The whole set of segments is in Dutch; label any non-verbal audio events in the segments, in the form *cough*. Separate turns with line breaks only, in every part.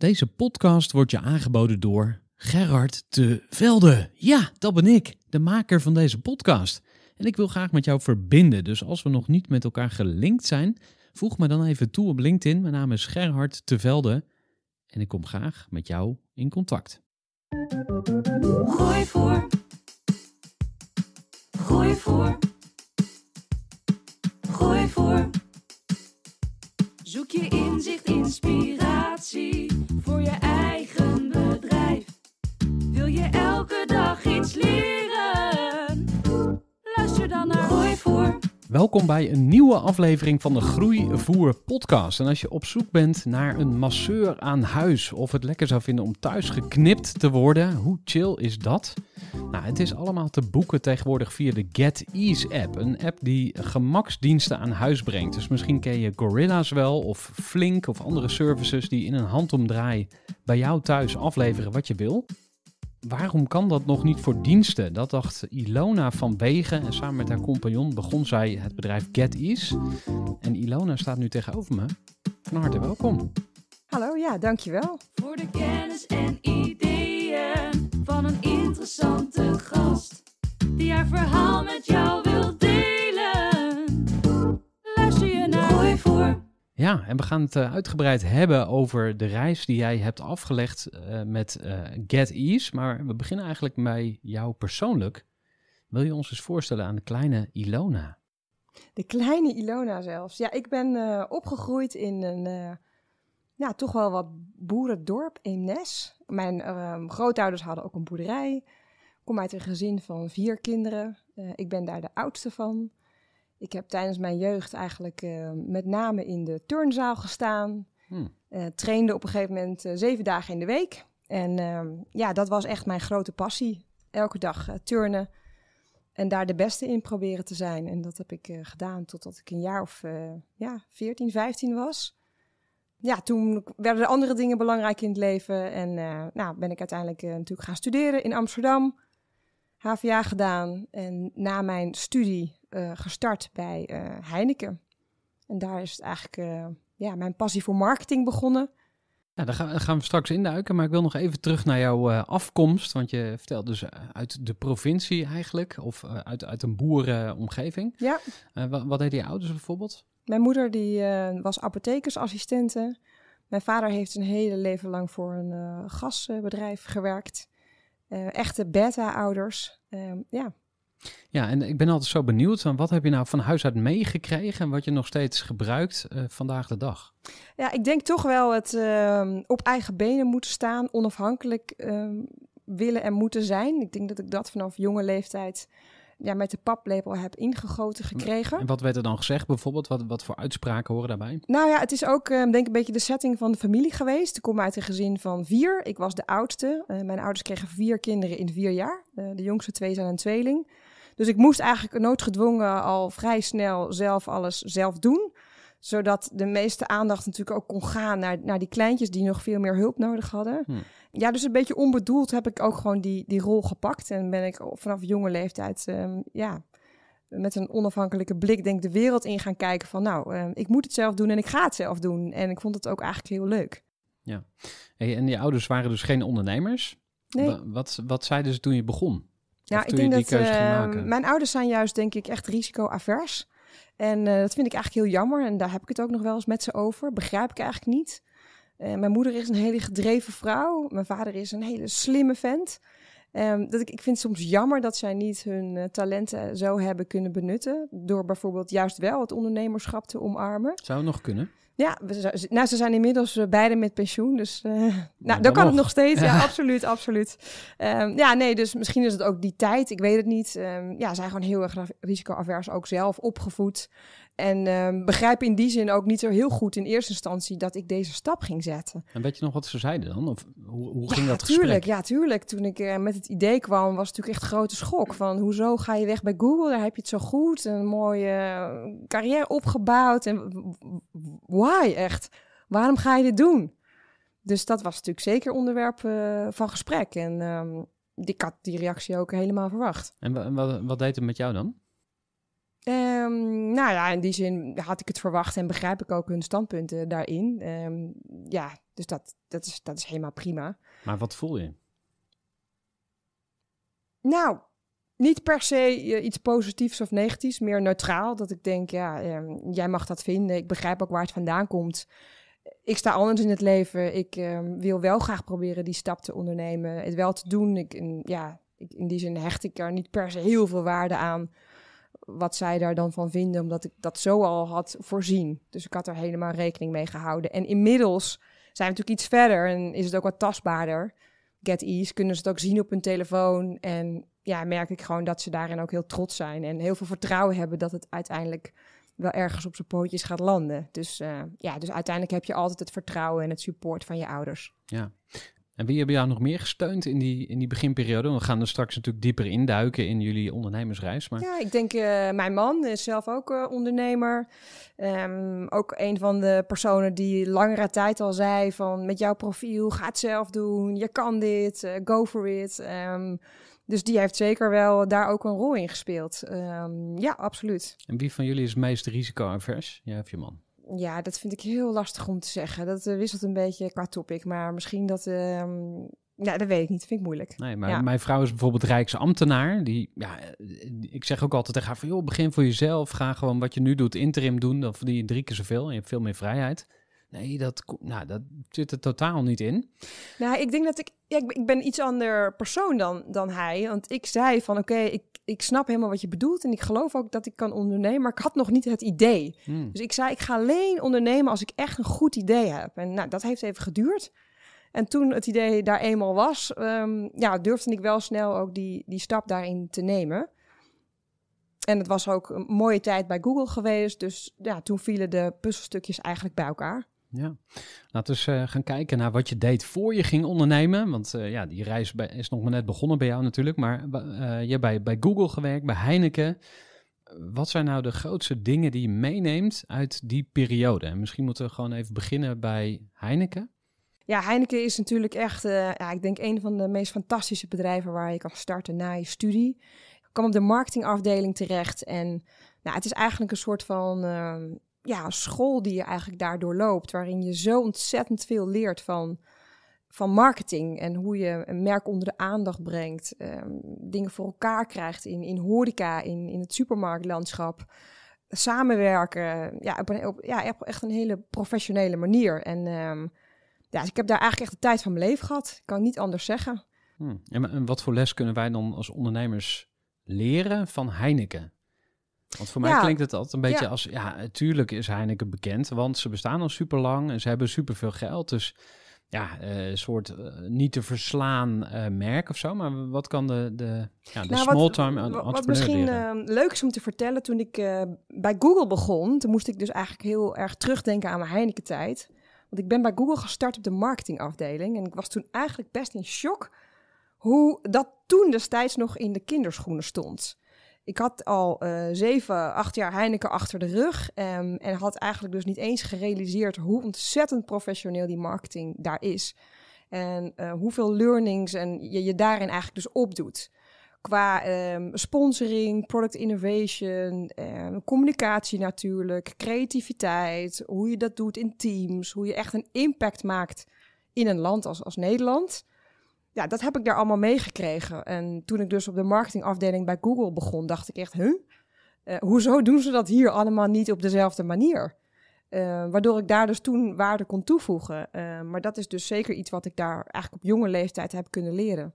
Deze podcast wordt je aangeboden door Gerard te Velde. Ja, dat ben ik, de maker van deze podcast. En ik wil graag met jou verbinden, dus als we nog niet met elkaar gelinkt zijn, voeg me dan even toe op LinkedIn. Mijn naam is Gerhard te Velde en ik kom graag met jou in contact.
Gooi voor. Gooi voor. Gooi voor. Zoek je inzicht, inspiratie voor je eigen bedrijf. Wil je elke dag iets leren? Luister dan naar Gooi voor.
Welkom bij een nieuwe aflevering van de Groeivoer Podcast. En als je op zoek bent naar een masseur aan huis of het lekker zou vinden om thuis geknipt te worden, hoe chill is dat? Nou, het is allemaal te boeken tegenwoordig via de Get Ease app. Een app die gemaksdiensten aan huis brengt. Dus misschien ken je Gorilla's wel of Flink of andere services die in een handomdraai bij jou thuis afleveren wat je wil. Waarom kan dat nog niet voor diensten? Dat dacht Ilona van Wegen en samen met haar compagnon begon zij het bedrijf Get Is. En Ilona staat nu tegenover me. Van harte welkom.
Hallo, ja, dankjewel. Voor de kennis en ideeën van een interessante gast die haar verhaal met jou wil delen. Luister je naar Gooi voor.
Ja, en we gaan het eh, uitgebreid hebben over de reis die jij hebt afgelegd eh, met uh, Get Ease. Maar we beginnen eigenlijk bij jou persoonlijk. Wil je ons eens voorstellen aan de kleine Ilona?
De kleine Ilona zelfs. Ja, ik ben opgegroeid in een ja, toch wel wat boerendorp in Nes. Mijn ehm, grootouders hadden ook een boerderij. Ik kom uit een gezin van vier kinderen. ik ben daar de oudste van. Ik heb tijdens mijn jeugd eigenlijk eh, met name in de turnzaal gestaan. Hmm. Eh, trainde op een gegeven moment eh, zeven dagen in de week. En ehm, ja, dat was echt mijn grote passie. Elke dag turnen en daar de beste in proberen te zijn. En dat heb ik gedaan totdat ik een jaar of ja, 14, 15 was. Ja, toen werden er andere dingen belangrijk in het leven. En nou, ben ik uiteindelijk natuurlijk gaan studeren in Amsterdam. HVA gedaan. En na mijn studie eh, gestart bij eh, Heineken. En daar is eigenlijk eh, ja, mijn passie voor marketing begonnen.
Ja, nou, daar, gaan, we straks induiken, maar ik wil nog even terug naar jouw afkomst. Want je vertelt dus uit de provincie eigenlijk, of uit, uit een boerenomgeving. Ja. Wat, wat, deden je ouders bijvoorbeeld?
Mijn moeder die, was apothekersassistente. Mijn vader heeft een hele leven lang voor een gasbedrijf gewerkt. echte beta-ouders. Ehm, ja,
ja, en ik ben altijd zo benieuwd, van wat heb je nou van huis uit meegekregen en wat je nog steeds gebruikt eh, vandaag de dag?
Ja, ik denk toch wel het ehm, op eigen benen moeten staan, onafhankelijk ehm, willen en moeten zijn. Ik denk dat ik dat vanaf jonge leeftijd ja, met de paplepel heb ingegoten gekregen. En wat
werd er dan gezegd bijvoorbeeld? Wat, wat voor uitspraken horen daarbij?
Nou ja, het is ook ehm, denk een beetje de setting van de familie geweest. Ik kom uit een gezin van vier. Ik was de oudste. Eh, mijn ouders kregen vier kinderen in vier jaar. Eh, de jongste twee zijn een tweeling. Dus ik moest eigenlijk noodgedwongen al vrij snel zelf alles zelf doen zodat de meeste aandacht natuurlijk ook kon gaan naar, naar die kleintjes die nog veel meer hulp nodig hadden. Hmm. Ja, dus een beetje onbedoeld heb ik ook gewoon die, die rol gepakt. En ben ik vanaf jonge leeftijd ehm, ja, met een onafhankelijke blik denk de wereld in gaan kijken van nou, ehm, ik moet het zelf doen en ik ga het zelf doen. En ik vond het ook eigenlijk heel leuk.
Ja, en je ouders waren dus geen ondernemers. Nee. Wat, wat zeiden ze toen je begon? Nou, ik denk dat ehm, mijn
ouders zijn juist, denk ik, echt risicoavers. En eh, dat vind ik eigenlijk heel jammer. En daar heb ik het ook nog wel eens met ze over. Begrijp ik eigenlijk niet. Eh, mijn moeder is een hele gedreven vrouw. Mijn vader is een hele slimme vent. Ehm, dat ik, ik vind het soms jammer dat zij niet hun eh, talenten zo hebben kunnen benutten. Door bijvoorbeeld juist wel het ondernemerschap te omarmen.
Zou nog kunnen?
Ja, nou, ze zijn inmiddels eh, beide met pensioen. Dus uh, *laughs* nou, dan, kan nog. het nog steeds. Ja, *laughs* absoluut, absoluut. Ehm, ja, nee, dus misschien is het ook die tijd. Ik weet het niet. Um, ja, zijn gewoon heel erg risicoavers ook zelf opgevoed. En ehm, begrijp in die zin ook niet zo heel goed in eerste instantie dat ik deze stap ging zetten.
En weet je nog wat ze zeiden dan? Of hoe, hoe ging ja, dat tuurlijk, gesprek? Ja,
tuurlijk. Toen ik eh, met het idee kwam, was het natuurlijk echt grote schok. Van hoezo ga je weg bij Google? Daar heb je het zo goed. Een mooie eh, carrière opgebouwd. En why echt? Waarom ga je dit doen? Dus dat was natuurlijk zeker onderwerp eh, van gesprek. En ehm, ik had die reactie ook helemaal verwacht.
En, en wat, wat deed het met jou dan?
Ehm, nou ja, in die zin had ik het verwacht en begrijp ik ook hun standpunten daarin. Ehm, ja, dus dat, dat, is, dat is helemaal
prima. Maar wat voel je?
Nou, niet per se eh, iets positiefs of negatiefs, meer neutraal. Dat ik denk, ja, ehm, jij mag dat vinden. Ik begrijp ook waar het vandaan komt. Ik sta anders in het leven. Ik wil wel graag proberen die stap te ondernemen, het wel te doen. Ik, ja, ik, in die zin hecht ik er niet per se heel veel waarde aan wat zij daar dan van vinden, omdat ik dat zo al had voorzien. Dus ik had er helemaal rekening mee gehouden. En inmiddels zijn we natuurlijk iets verder en is het ook wat tastbaarder. Get Ease kunnen ze het ook zien op hun telefoon. En ja, merk ik gewoon dat ze daarin ook heel trots zijn. En heel veel vertrouwen hebben dat het uiteindelijk wel ergens op zijn pootjes gaat landen. Dus eh, ja, dus uiteindelijk heb je altijd het vertrouwen en het support van je ouders.
Ja, en wie hebben jou nog meer gesteund in die, in die beginperiode? We gaan er straks natuurlijk dieper induiken in jullie ondernemersreis. Maar... Ja,
ik denk eh, mijn man is zelf ook eh, ondernemer. Ehm, ook een van de personen die langere tijd al zei van met jouw profiel, ga het zelf doen, je kan dit, eh, go for it. Ehm, dus die heeft zeker wel daar ook een rol in gespeeld. Ehm, ja, absoluut.
En wie van jullie is het meest risico-avers? Jij ja, of je man?
ja, dat vind ik heel lastig om te zeggen. Dat eh, wisselt een beetje qua topic. Maar misschien dat. ja ehm, nou, dat weet ik niet. Dat vind ik moeilijk. Nee, maar
mijn vrouw is bijvoorbeeld Rijksambtenaar. Die, ja, eh, ik zeg ook altijd tegen haar van... joh, begin voor jezelf. Ga gewoon wat je nu doet interim doen. Dan verdien je drie keer zoveel en je hebt veel meer vrijheid. Nee, dat, nou, dat zit er totaal niet in.
Nou, ik denk dat ik, ja, ik, ben iets ander persoon dan, dan hij. Want ik zei van oké, ik, ik snap helemaal wat je bedoelt. En ik geloof ook dat ik kan ondernemen. Maar ik had nog niet het idee. Hmm. Dus ik zei, ik ga alleen ondernemen als ik echt een goed idee heb. En nou, dat heeft even geduurd. En toen het idee daar eenmaal was, ehm, ja, durfde ik wel snel ook die, die stap daarin te nemen. En het was ook een mooie tijd bij Google geweest. Dus ja, toen vielen de puzzelstukjes eigenlijk bij elkaar.
Ja, laten we eens eh, gaan kijken naar wat je deed voor je ging ondernemen. Want eh, ja, die reis is nog maar net begonnen bij jou natuurlijk. Maar eh, je hebt bij, bij Google gewerkt, bij Heineken. Wat zijn nou de grootste dingen die je meeneemt uit die periode? En misschien moeten we gewoon even beginnen bij Heineken.
Ja, Heineken is natuurlijk echt, ja, ik denk, een van de meest fantastische bedrijven waar je kan starten na je studie. Ik kwam op de marketingafdeling terecht en nou, het is eigenlijk een soort van ehm, ja, school die je eigenlijk daardoor loopt, waarin je zo ontzettend veel leert van, van marketing en hoe je een merk onder de aandacht brengt, ehm, dingen voor elkaar krijgt in, in horeca, in, in het supermarktlandschap. Samenwerken, ja, op, een, op ja, echt een hele professionele manier. En ehm, ja, dus ik heb daar eigenlijk echt de tijd van mijn leven gehad. Ik kan niet anders zeggen.
Hmm. En wat voor les kunnen wij dan als ondernemers leren van Heineken? Want voor mij klinkt het altijd een beetje als, ja, tuurlijk is Heineken bekend, want ze bestaan al super lang en ze hebben superveel geld. Dus ja, eh, een soort eh, niet te verslaan eh, merk of zo. Maar wat kan de, de, ja, de nou, small-time entrepreneur Wat misschien
leuk is om te vertellen, toen ik bij Google begon... toen moest ik dus eigenlijk heel erg terugdenken aan mijn Heineken-tijd. Want ik ben bij Google gestart op de marketingafdeling... en ik was toen eigenlijk best in shock hoe dat toen destijds nog in de kinderschoenen stond ik had al uh, zeven, acht jaar Heineken achter de rug. Ehm, en had eigenlijk dus niet eens gerealiseerd hoe ontzettend professioneel die marketing daar is. En eh, hoeveel learnings en je, je daarin eigenlijk dus opdoet. Qua ehm, sponsoring, product innovation, um, communicatie natuurlijk, creativiteit, hoe je dat doet in teams, hoe je echt een impact maakt in een land als, als Nederland ja, dat heb ik daar allemaal meegekregen. En toen ik dus op de marketingafdeling bij Google begon, dacht ik echt, huh? Eh, hoezo doen ze dat hier allemaal niet op dezelfde manier? Eh, waardoor ik daar dus toen waarde kon toevoegen. Eh, maar dat is dus zeker iets wat ik daar eigenlijk op jonge leeftijd heb kunnen leren.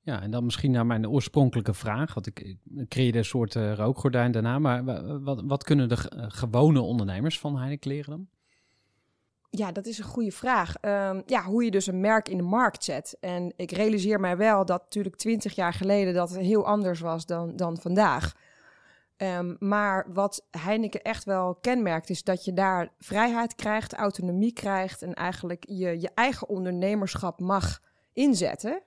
Ja, en dan misschien naar mijn oorspronkelijke vraag. Want ik, ik creëerde een soort rookgordijn daarna. Maar wat, wat kunnen de gewone ondernemers van Heineken leren dan?
Ja, dat is een goede vraag. Ehm, ja, hoe je dus een merk in de markt zet. En ik realiseer mij wel dat natuurlijk twintig jaar geleden dat heel anders was dan, dan vandaag. Ehm, maar wat Heineken echt wel kenmerkt, is dat je daar vrijheid krijgt, autonomie krijgt en eigenlijk je, je eigen ondernemerschap mag inzetten.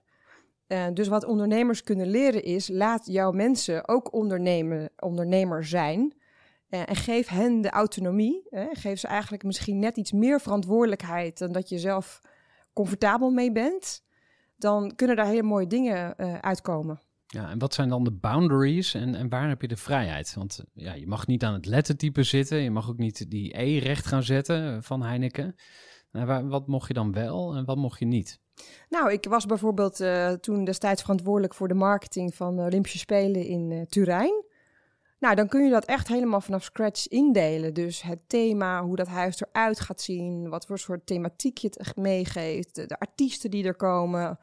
Eh, dus wat ondernemers kunnen leren is, laat jouw mensen ook ondernemen, ondernemer zijn. Eh, en geef hen de autonomie. Hè. Geef ze eigenlijk misschien net iets meer verantwoordelijkheid dan dat je zelf comfortabel mee bent. Dan kunnen daar hele mooie dingen eh, uitkomen.
Ja, en wat zijn dan de boundaries en, en waar heb je de vrijheid? Want eh, ja, je mag niet aan het lettertype zitten. Je mag ook niet die E recht gaan zetten van Heineken. Nou, wat mocht je dan wel en wat mocht je niet?
Nou, ik was bijvoorbeeld toen destijds verantwoordelijk voor de marketing van de Olympische Spelen in uh, Turijn. Nou, dan kun je dat echt helemaal vanaf scratch indelen. Dus het thema, hoe dat huis eruit gaat zien, wat voor soort thematiek je het meegeeft, de, artiesten die er komen.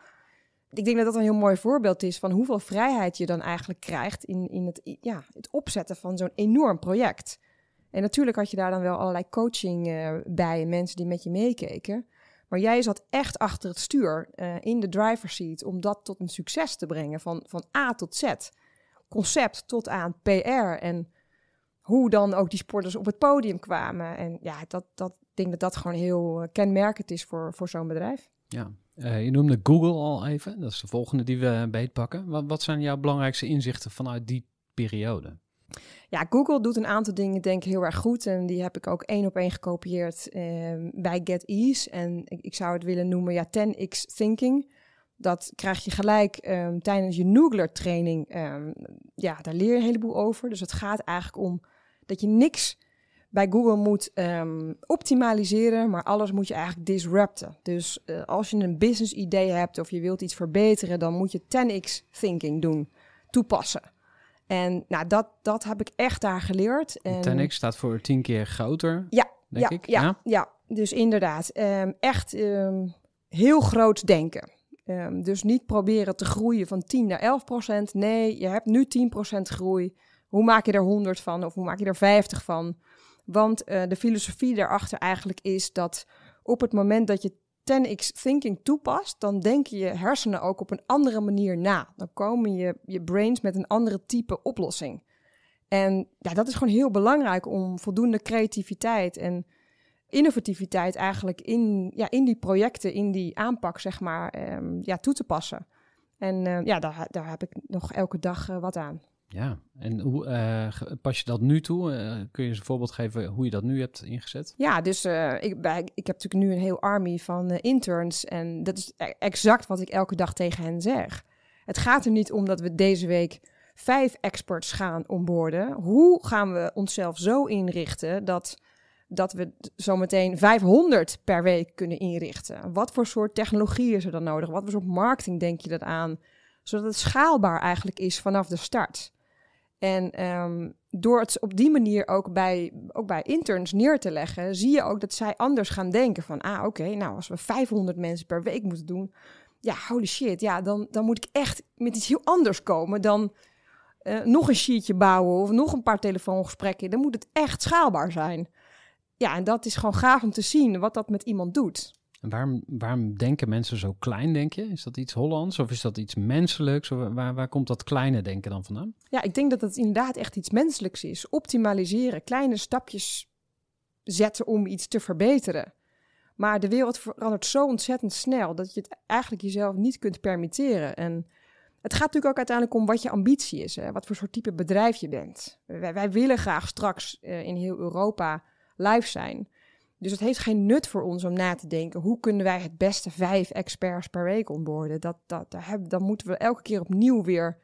Ik denk dat dat een heel mooi voorbeeld is van hoeveel vrijheid je dan eigenlijk krijgt in, in het, ja, het opzetten van zo'n enorm project. En natuurlijk had je daar dan wel allerlei coaching uh, bij, mensen die met je meekeken. Maar jij zat echt achter het stuur, eh, in de driver's seat, om dat tot een succes te brengen, van, van A tot Z concept tot aan PR en hoe dan ook die sporters op het podium kwamen. En ja, dat, dat, denk dat dat gewoon heel eh, kenmerkend is voor, voor zo'n bedrijf.
Ja, eh, je noemde Google al even. Dat is de volgende die we beetpakken. Wat, wat zijn jouw belangrijkste inzichten vanuit die periode?
Ja, Google doet een aantal dingen denk ik heel erg goed. En die heb ik ook één op één gekopieerd ehm, bij bij GetEase. En ik, ik, zou het willen noemen, ja, 10x Thinking. Dat krijg je gelijk ehm, tijdens je Noogler training. Ehm, ja, daar leer je een heleboel over. Dus het gaat eigenlijk om dat je niks bij Google moet ehm, optimaliseren, maar alles moet je eigenlijk disrupten. Dus eh, als je een business idee hebt of je wilt iets verbeteren, dan moet je 10x thinking doen, toepassen. En nou, dat, dat heb ik echt daar geleerd. En... 10x
staat voor 10 keer groter, ja,
denk ja, ik. Ja, ja. ja dus inderdaad. echt heel groot denken. Ehm, dus niet proberen te groeien van 10 naar 11 procent. Nee, je hebt nu 10 procent groei. Hoe maak je er 100 van of hoe maak je er 50 van? Want eh, de filosofie daarachter eigenlijk is dat op het moment dat je 10x thinking toepast, dan denken je hersenen ook op een andere manier na. Dan komen je, je brains met een andere type oplossing. En ja, dat is gewoon heel belangrijk om voldoende creativiteit en innovativiteit eigenlijk in, ja, in die projecten, in die aanpak, zeg maar, ehm, ja, toe te passen. En eh, ja, daar, daar heb ik nog elke dag eh, wat aan.
Ja, en hoe eh, pas je dat nu toe? kun je eens een voorbeeld geven hoe je dat nu hebt ingezet?
Ja, dus ik, ik heb natuurlijk nu een heel army van interns. En dat is e-, exact wat ik elke dag tegen hen zeg. Het gaat er niet om dat we deze week vijf experts gaan onboorden. Hoe gaan we onszelf zo inrichten dat dat we zometeen 500 per week kunnen inrichten? Wat voor soort technologieën is er dan nodig? Wat voor soort marketing denk je dat aan? Zodat het schaalbaar eigenlijk is vanaf de start. En ehm, door het op die manier ook bij, ook bij interns neer te leggen, zie je ook dat zij anders gaan denken van, ah oké, nou als we 500 mensen per week moeten doen, ja holy shit, ja dan, dan moet ik echt met iets heel anders komen dan eh, nog een sheetje bouwen of nog een paar telefoongesprekken. Dan moet het echt schaalbaar zijn. Ja, en dat is gewoon gaaf om te zien wat dat met iemand doet.
En waarom, waarom denken mensen zo klein, denk je? Is dat iets Hollands of is dat iets menselijks? waar, waar komt dat kleine denken dan vandaan?
Ja, ik denk dat het inderdaad echt iets menselijks is. Optimaliseren, kleine stapjes zetten om iets te verbeteren. Maar de wereld verandert zo ontzettend snel dat je het eigenlijk jezelf niet kunt permitteren. En het gaat natuurlijk ook uiteindelijk om wat je ambitie is, hè? wat voor soort type bedrijf je bent. Wij, wij willen graag straks eh, in heel Europa live zijn. Dus het heeft geen nut voor ons om na te denken hoe kunnen wij het beste vijf experts per week onboorden. Dat, dat, daar hebben, dan moeten we elke keer opnieuw weer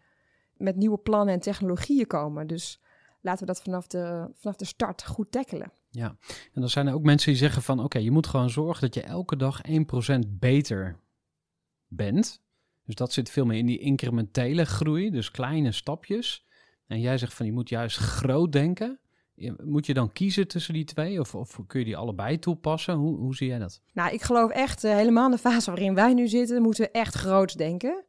met nieuwe plannen en technologieën komen. Dus laten we dat vanaf de, vanaf de start goed tackelen.
Ja, en dan zijn er ook mensen die zeggen van oké, je moet gewoon zorgen dat je elke dag 1% beter bent. Dus dat zit veel meer in die incrementele groei, dus kleine stapjes. En jij zegt van je moet juist groot denken. Moet je dan kiezen tussen die twee of, of kun je die allebei toepassen? Hoe, hoe zie jij dat?
Nou, ik geloof echt eh, helemaal in de fase waarin wij nu zitten, moeten we echt groots denken.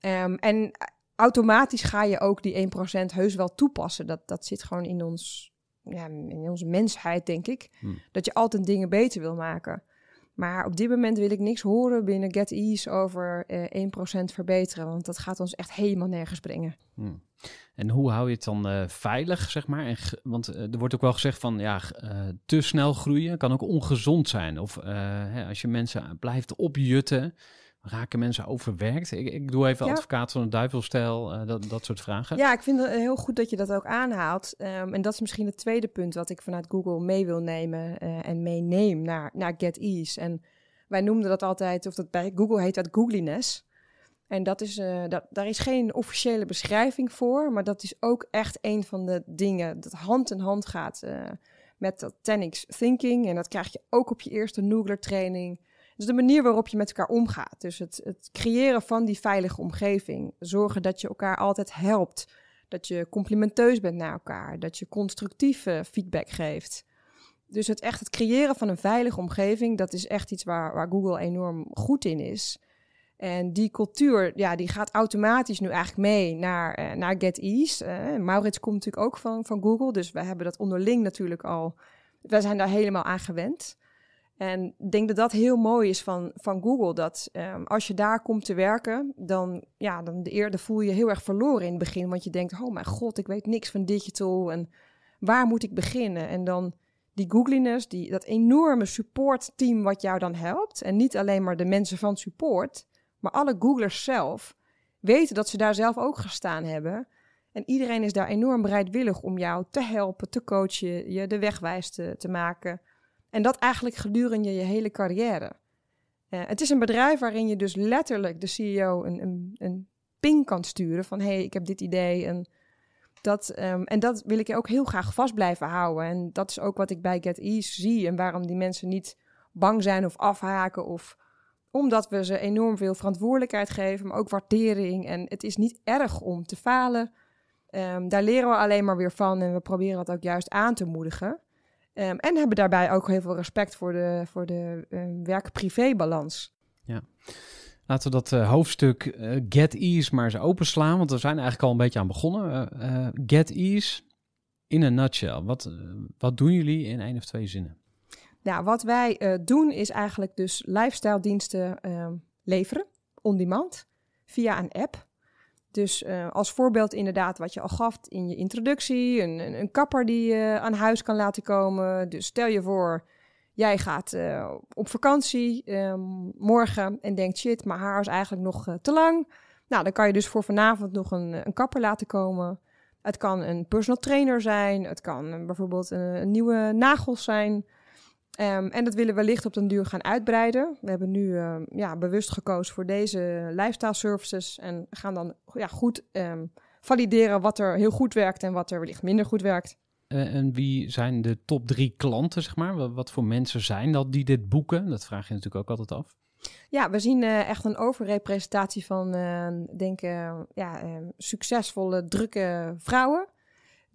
Ehm, en eh, automatisch ga je ook die 1% heus wel toepassen. Dat, dat zit gewoon in, ons, ja, in onze mensheid, denk ik. Hm. Dat je altijd dingen beter wil maken. Maar op dit moment wil ik niks horen binnen Get Ease over uh, eh, 1% verbeteren. Want dat gaat ons echt helemaal nergens brengen.
Hmm. En hoe hou je het dan eh, veilig, zeg maar? En want eh, er wordt ook wel gezegd van, ja, eh, te snel groeien kan ook ongezond zijn. Of hè, als je mensen blijft opjutten, raken mensen overwerkt. Ik, ik doe even advocaat van het duivelstijl, dat, dat soort vragen. Ja,
ik vind het heel goed dat je dat ook aanhaalt. Ehm, en dat is misschien het tweede punt wat ik vanuit Google mee wil nemen en meeneem naar, naar Get Ease. En wij noemden dat altijd, of dat bij Google heet dat googliness. En dat is, eh, dat, daar is geen officiële beschrijving voor, maar dat is ook echt een van de dingen dat hand in hand gaat eh, met dat Tenix Thinking. En dat krijg je ook op je eerste Noogler training. Dus de manier waarop je met elkaar omgaat. Dus het, het creëren van die veilige omgeving. Zorgen dat je elkaar altijd helpt. Dat je complimenteus bent naar elkaar. Dat je constructieve feedback geeft. Dus het echt het creëren van een veilige omgeving, dat is echt iets waar, waar Google enorm goed in is. En die cultuur, ja, die gaat automatisch nu eigenlijk mee naar, uh, naar GetEase. Eh, Maurits komt natuurlijk ook van, van Google, dus we hebben dat onderling natuurlijk al... Wij zijn daar helemaal aan gewend. En ik denk dat dat heel mooi is van, van Google. Dat ehm, als je daar komt te werken, dan, ja, dan de eerder voel je heel erg verloren in het begin. Want je denkt, oh mijn god, ik weet niks van digital en waar moet ik beginnen? En dan die Googliness, die, dat enorme supportteam wat jou dan helpt. En niet alleen maar de mensen van support, maar alle Googlers zelf weten dat ze daar zelf ook gestaan hebben. En iedereen is daar enorm bereidwillig om jou te helpen, te coachen, je de wegwijs te, te maken. En dat eigenlijk gedurende je hele carrière. Eh, het is een bedrijf waarin je dus letterlijk de CEO een, een, een ping kan sturen van hé, hey, ik heb dit idee. En dat, ehm, en dat wil ik je ook heel graag vast blijven houden. En dat is ook wat ik bij Get Ease zie en waarom die mensen niet bang zijn of afhaken of omdat we ze enorm veel verantwoordelijkheid geven, maar ook waardering. En het is niet erg om te falen. Ehm, daar leren we alleen maar weer van en we proberen dat ook juist aan te moedigen. Ehm, en hebben daarbij ook heel veel respect voor de, voor de ehm, werk-privé-balans.
Ja. Laten we dat eh, hoofdstuk eh, Get Ease maar eens openslaan, want we zijn eigenlijk al een beetje aan begonnen. Eh, get Ease in a nutshell. Wat, wat doen jullie in één of twee zinnen?
Nou, wat wij eh, doen is eigenlijk dus lifestyle diensten ehm, leveren, on demand, via een app. Dus eh, als voorbeeld inderdaad wat je al gaf in je introductie, een, een, kapper die je eh, aan huis kan laten komen. Dus stel je voor, jij gaat op vakantie ehm, morgen en denkt shit, mijn haar is eigenlijk nog te lang. Nou, dan kan je dus voor vanavond nog een, een kapper laten komen. Het kan een personal trainer zijn, het kan bijvoorbeeld een, een nieuwe nagels zijn Ehm, en dat willen we wellicht op den duur gaan uitbreiden. We hebben nu ehm, ja, bewust gekozen voor deze lifestyle services en gaan dan ja, goed ehm, valideren wat er heel goed werkt en wat er wellicht minder goed werkt.
Eh, en wie zijn de top drie klanten, zeg maar? Wat, voor mensen zijn dat die dit boeken? Dat vraag je natuurlijk ook altijd af.
Ja, we zien eh, echt een overrepresentatie van, denk ik, eh, ja, succesvolle, drukke vrouwen.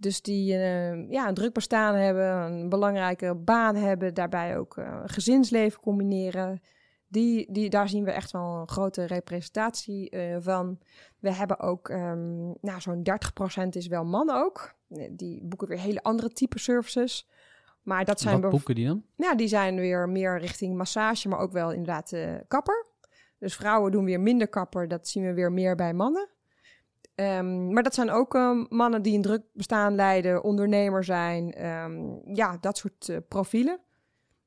Dus die eh, ja, een druk bestaan hebben, een belangrijke baan hebben, daarbij ook uh, gezinsleven combineren. Die, die, daar zien we echt wel een grote representatie eh, van. We hebben ook, ehm, nou, zo'n 30% is wel man ook. Die boeken weer hele andere type services. Maar dat zijn Wat boeken die dan? Nou, die zijn weer meer richting massage, maar ook wel inderdaad kapper. Dus vrouwen doen weer minder kapper. Dat zien we weer meer bij mannen. Ehm, maar dat zijn ook ehm, mannen die een druk bestaan leiden, ondernemer zijn. Ehm, ja, dat soort eh, profielen.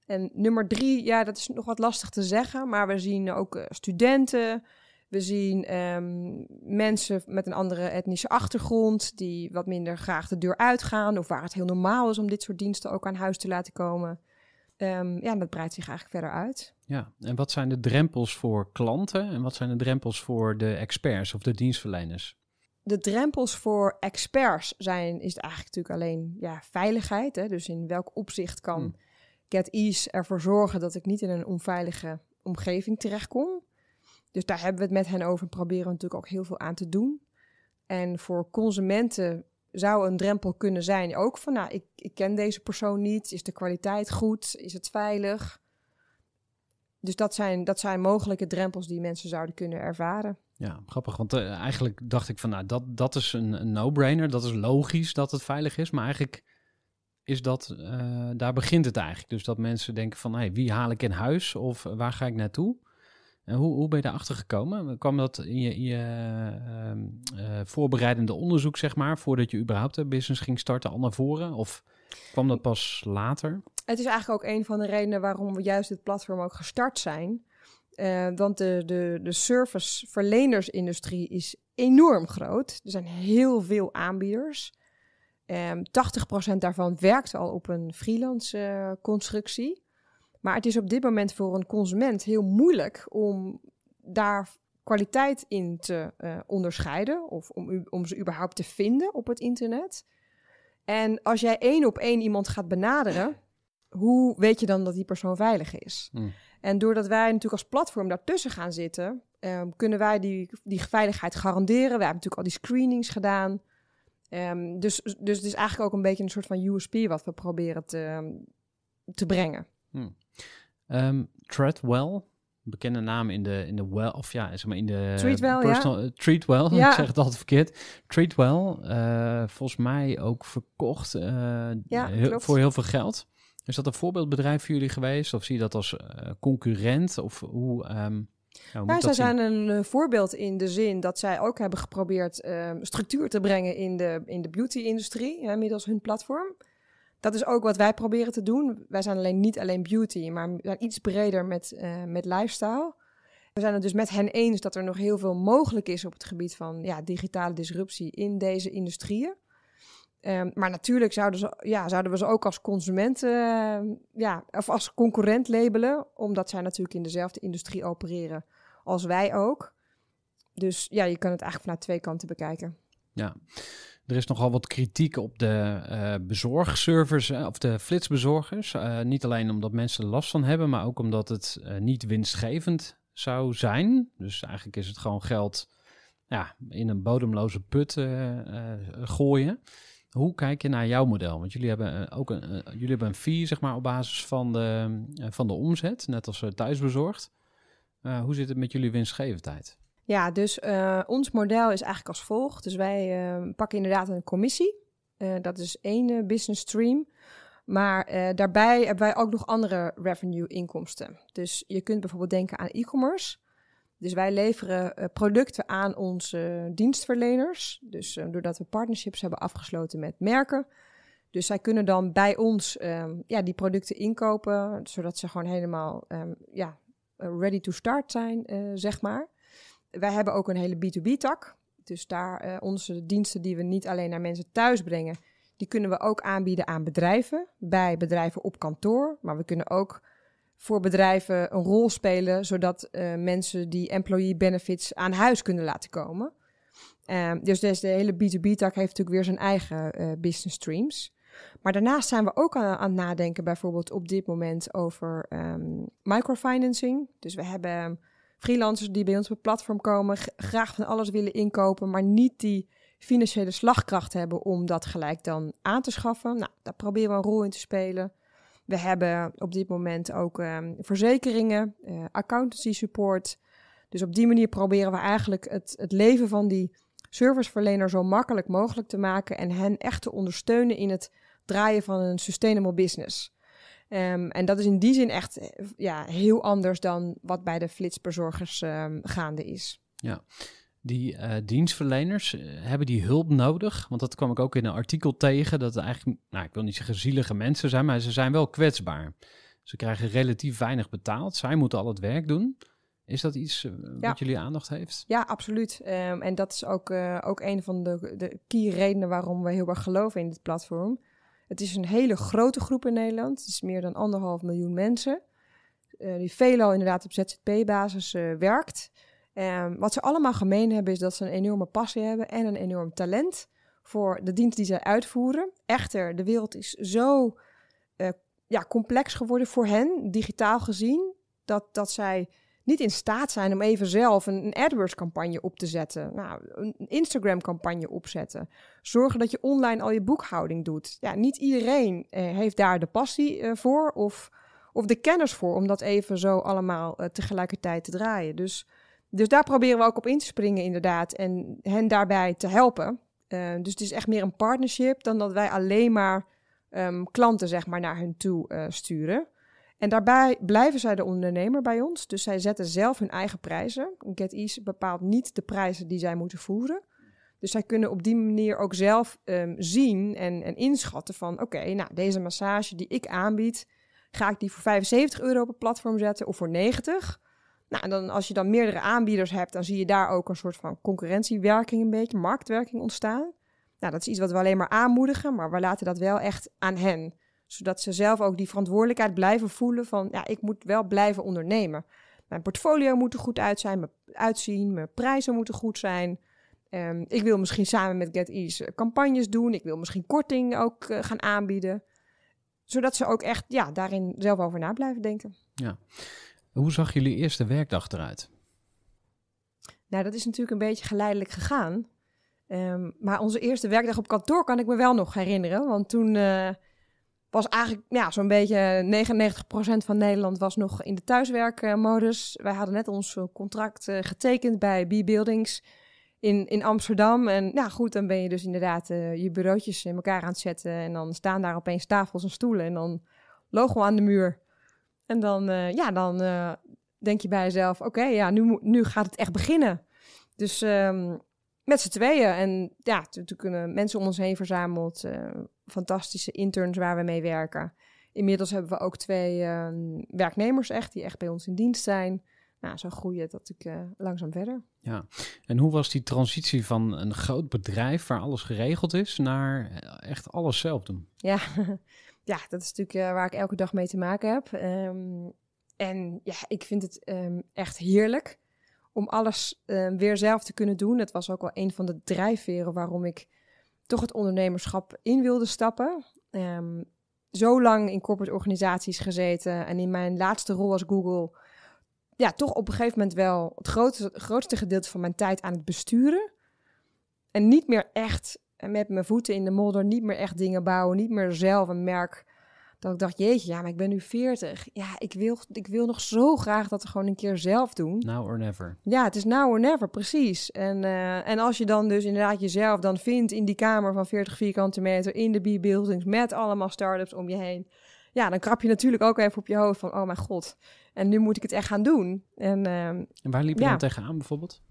En nummer drie, ja, dat is nog wat lastig te zeggen. Maar we zien ook eh, studenten. We zien mensen met een andere etnische achtergrond. die wat minder graag de deur uitgaan. of waar het heel normaal is om dit soort diensten ook aan huis te laten komen. ja, dat breidt zich eigenlijk verder uit.
Ja, en wat zijn de drempels voor klanten en wat zijn de drempels voor de experts of de dienstverleners?
de drempels voor experts zijn, is het eigenlijk natuurlijk alleen ja, veiligheid. Hè? Dus in welk opzicht kan hmm. GetEase ervoor zorgen dat ik niet in een onveilige omgeving terechtkom. Dus daar hebben we het met hen over. Proberen we natuurlijk ook heel veel aan te doen. En voor consumenten zou een drempel kunnen zijn ook van, nou, ik, ik ken deze persoon niet. Is de kwaliteit goed? Is het veilig? Dus dat zijn, dat zijn mogelijke drempels die mensen zouden kunnen ervaren.
Ja, grappig. Want eh, eigenlijk dacht ik van, nou, dat, dat is een, no-brainer. Dat is logisch dat het veilig is. Maar eigenlijk is dat, eh, daar begint het eigenlijk. Dus dat mensen denken van, hey, wie haal ik in huis? Of waar ga ik naartoe? En hoe, hoe ben je daarachter gekomen? Kwam dat in je, in je ehm, eh, voorbereidende onderzoek, zeg maar, voordat je überhaupt de business ging starten, al naar voren? Of kwam dat pas later? Het
is eigenlijk ook een van de redenen waarom we juist dit platform ook gestart zijn. Eh, want de, de, de serviceverlenersindustrie is enorm groot. Er zijn heel veel aanbieders. Um, ehm, 80% daarvan werkt al op een freelance eh, constructie. Maar het is op dit moment voor een consument heel moeilijk om daar kwaliteit in te eh, onderscheiden of om, om ze überhaupt te vinden op het internet. En als jij één op één iemand gaat benaderen, hoe weet je dan dat die persoon veilig is? Hmm. En doordat wij natuurlijk als platform daartussen gaan zitten, ehm, kunnen wij die, die veiligheid garanderen. We hebben natuurlijk al die screenings gedaan. Ehm, dus, dus het is eigenlijk ook een beetje een soort van USP wat we proberen te, te brengen.
Hmm. Um, Treadwell, bekende naam in de, in de well, of ja, zeg maar in de Treatwell, ja. Uh, eh, Treatwell, *laughs* ik zeg het altijd verkeerd. Treatwell, uh, eh, volgens mij ook verkocht eh, voor heel veel geld. Is dat een voorbeeldbedrijf voor jullie geweest? Of zie je dat als eh, concurrent? Of hoe. Um, nou, zij zijn
een eh, voorbeeld in de zin dat zij ook hebben geprobeerd ehm, structuur te brengen in de, in de beauty-industrie middels hun platform. Dat is ook wat wij proberen te doen. Wij zijn alleen niet alleen beauty, maar iets breder met, eh, met lifestyle. We zijn het dus met hen eens dat er nog heel veel mogelijk is op het gebied van ja, digitale disruptie in deze industrieën. Ehm, maar natuurlijk zouden, ze, ja, zouden we ze ook als consumenten ehm, ja, of als concurrent labelen, omdat zij natuurlijk in dezelfde industrie opereren als wij ook. Dus ja, je kan het eigenlijk vanuit twee kanten bekijken.
Ja, er is nogal wat kritiek op de uh, bezorgservers eh, of de flitsbezorgers. Eh, niet alleen omdat mensen er last van hebben, maar ook omdat het niet winstgevend zou zijn. Dus eigenlijk is het gewoon geld ja, in een bodemloze put gooien. Hoe kijk je naar jouw model? Want jullie hebben eh, ook een, eh, jullie hebben een fee zeg maar, op basis van de, eh, van de omzet, net als thuisbezorgd. hoe zit het met jullie winstgevendheid?
Ja, dus ons model is eigenlijk als volgt. Dus wij pakken inderdaad een commissie. dat is één business stream. Maar daarbij hebben wij ook nog andere revenue inkomsten. Dus je kunt bijvoorbeeld denken aan e-commerce. Dus wij leveren eh, producten aan onze dienstverleners. Dus eh, doordat we partnerships hebben afgesloten met merken. Dus zij kunnen dan bij ons ehm, ja, die producten inkopen, zodat ze gewoon helemaal ehm, ja, ready to start zijn, eh, zeg maar. Wij hebben ook een hele B2B-tak. Dus daar onze diensten die we niet alleen naar mensen thuis brengen, die kunnen we ook aanbieden aan bedrijven, bij bedrijven op kantoor. Maar we kunnen ook voor bedrijven een rol spelen, zodat eh, mensen die employee benefits aan huis kunnen laten komen. dus, dus de hele B2B-tak heeft natuurlijk weer zijn eigen eh, business streams. Maar daarnaast zijn we ook aan, aan, het nadenken, bijvoorbeeld op dit moment, over ehm, microfinancing. Dus we hebben ehm, freelancers die bij ons op het platform komen, graag van alles willen inkopen, maar niet die financiële slagkracht hebben om dat gelijk dan aan te schaffen. Nou, daar proberen we een rol in te spelen. We hebben op dit moment ook ehm, verzekeringen, eh, accountancy support. Dus op die manier proberen we eigenlijk het, het leven van die serviceverlener zo makkelijk mogelijk te maken en hen echt te ondersteunen in het draaien van een sustainable business. Ehm, en dat is in die zin echt eh, ja, heel anders dan wat bij de flitsbezorgers ehm, gaande is.
Ja, die eh, dienstverleners, eh, hebben die hulp nodig? Want dat kwam ik ook in een artikel tegen, dat eigenlijk, nou ik wil niet zeggen zielige mensen zijn, maar ze zijn wel kwetsbaar. Ze krijgen relatief weinig betaald, zij moeten al het werk doen. Is dat iets eh, wat jullie aandacht heeft?
Ja, absoluut. Ehm, en dat is ook, ook een van de, de key redenen waarom we heel erg geloven in dit platform. Het is een hele grote groep in Nederland. Het is meer dan anderhalf miljoen mensen. die veelal inderdaad op ZZP-basis werkt. Ehm, wat ze allemaal gemeen hebben is dat ze een enorme passie hebben en een enorm talent voor de dienst die zij uitvoeren. Echter, de wereld is zo eh, ja, complex geworden voor hen, digitaal gezien, dat, dat zij niet in staat zijn om even zelf een, een AdWords-campagne op te zetten. Nou, een Instagram-campagne opzetten. Zorgen dat je online al je boekhouding doet. Ja, niet iedereen eh, heeft daar de passie eh, voor of, of de kennis voor om dat even zo allemaal tegelijkertijd te draaien. Dus dus daar proberen we ook op in te springen, inderdaad. En hen daarbij te helpen. Eh, dus het is echt meer een partnership dan dat wij alleen maar ehm, klanten zeg maar, naar hun toe eh, sturen. En daarbij blijven zij de ondernemer bij ons. Dus zij zetten zelf hun eigen prijzen. GetEase bepaalt niet de prijzen die zij moeten voeren. Dus zij kunnen op die manier ook zelf ehm, zien en, inschatten van... oké, nou, deze massage die ik aanbied... ga ik die voor 75 euro op het platform zetten of voor 90... Nou, dan, als je dan meerdere aanbieders hebt, dan zie je daar ook een soort van concurrentiewerking, een beetje marktwerking ontstaan. Nou, dat is iets wat we alleen maar aanmoedigen, maar we laten dat wel echt aan hen. Zodat ze zelf ook die verantwoordelijkheid blijven voelen van, ja, ik moet wel blijven ondernemen. Mijn portfolio moet er goed uit zijn, uitzien, mijn prijzen moeten goed zijn. Ehm, ik wil misschien samen met GetEase eh, campagnes doen. Ik wil misschien korting ook eh, gaan aanbieden. Zodat ze ook echt ja, daarin zelf over na blijven denken.
Ja. Hoe zag jullie eerste werkdag eruit?
Nou, dat is natuurlijk een beetje geleidelijk gegaan. Ehm, maar onze eerste werkdag op kantoor kan ik me wel nog herinneren. Want toen eh, was eigenlijk ja, zo'n beetje 99% van Nederland was nog in de thuiswerkmodus. Wij hadden net ons eh, contract eh, getekend bij B-Buildings in, in Amsterdam. En nou goed, dan ben je dus inderdaad je bureautjes in elkaar aan het zetten. En dan staan daar opeens tafels en stoelen en dan logo aan de muur. En dan, eh, ja, dan eh, denk je bij jezelf: oké, ja, nu, nu gaat het echt beginnen. Dus ehm, met z'n tweeën. En ja, toen kunnen mensen om ons heen verzameld. Eh, fantastische interns waar we mee werken. Inmiddels hebben we ook twee ehm, werknemers echt, die echt bij ons in dienst zijn. Nou, zo groeit dat ik langzaam verder.
Ja, en hoe was die transitie van een groot bedrijf waar alles geregeld is, naar echt alles zelf doen?
Ja, *laughs* ja, dat is natuurlijk eh, waar ik elke dag mee te maken heb. Ehm, en ja, ik vind het ehm, echt heerlijk om alles ehm, weer zelf te kunnen doen. Dat was ook wel een van de drijfveren waarom ik toch het ondernemerschap in wilde stappen. zo lang in corporate organisaties gezeten en in mijn laatste rol als Google, ja, toch op een gegeven moment wel het grootste, grootste gedeelte van mijn tijd aan het besturen. En niet meer echt met mijn voeten in de modder niet meer echt dingen bouwen, niet meer zelf een merk. Dat ik dacht, jeetje, ja, maar ik ben nu 40. Ja, ik wil, ik wil nog zo graag dat we gewoon een keer zelf doen.
Now or never.
Ja, het is now or never, precies. En, eh, en als je dan dus inderdaad jezelf dan vindt in die kamer van 40 vierkante meter, in de B-buildings, met allemaal start-ups om je heen. Ja, dan krap je natuurlijk ook even op je hoofd van, oh mijn god, en nu moet ik het echt gaan doen. En, ehm, en waar liep je dan tegenaan bijvoorbeeld?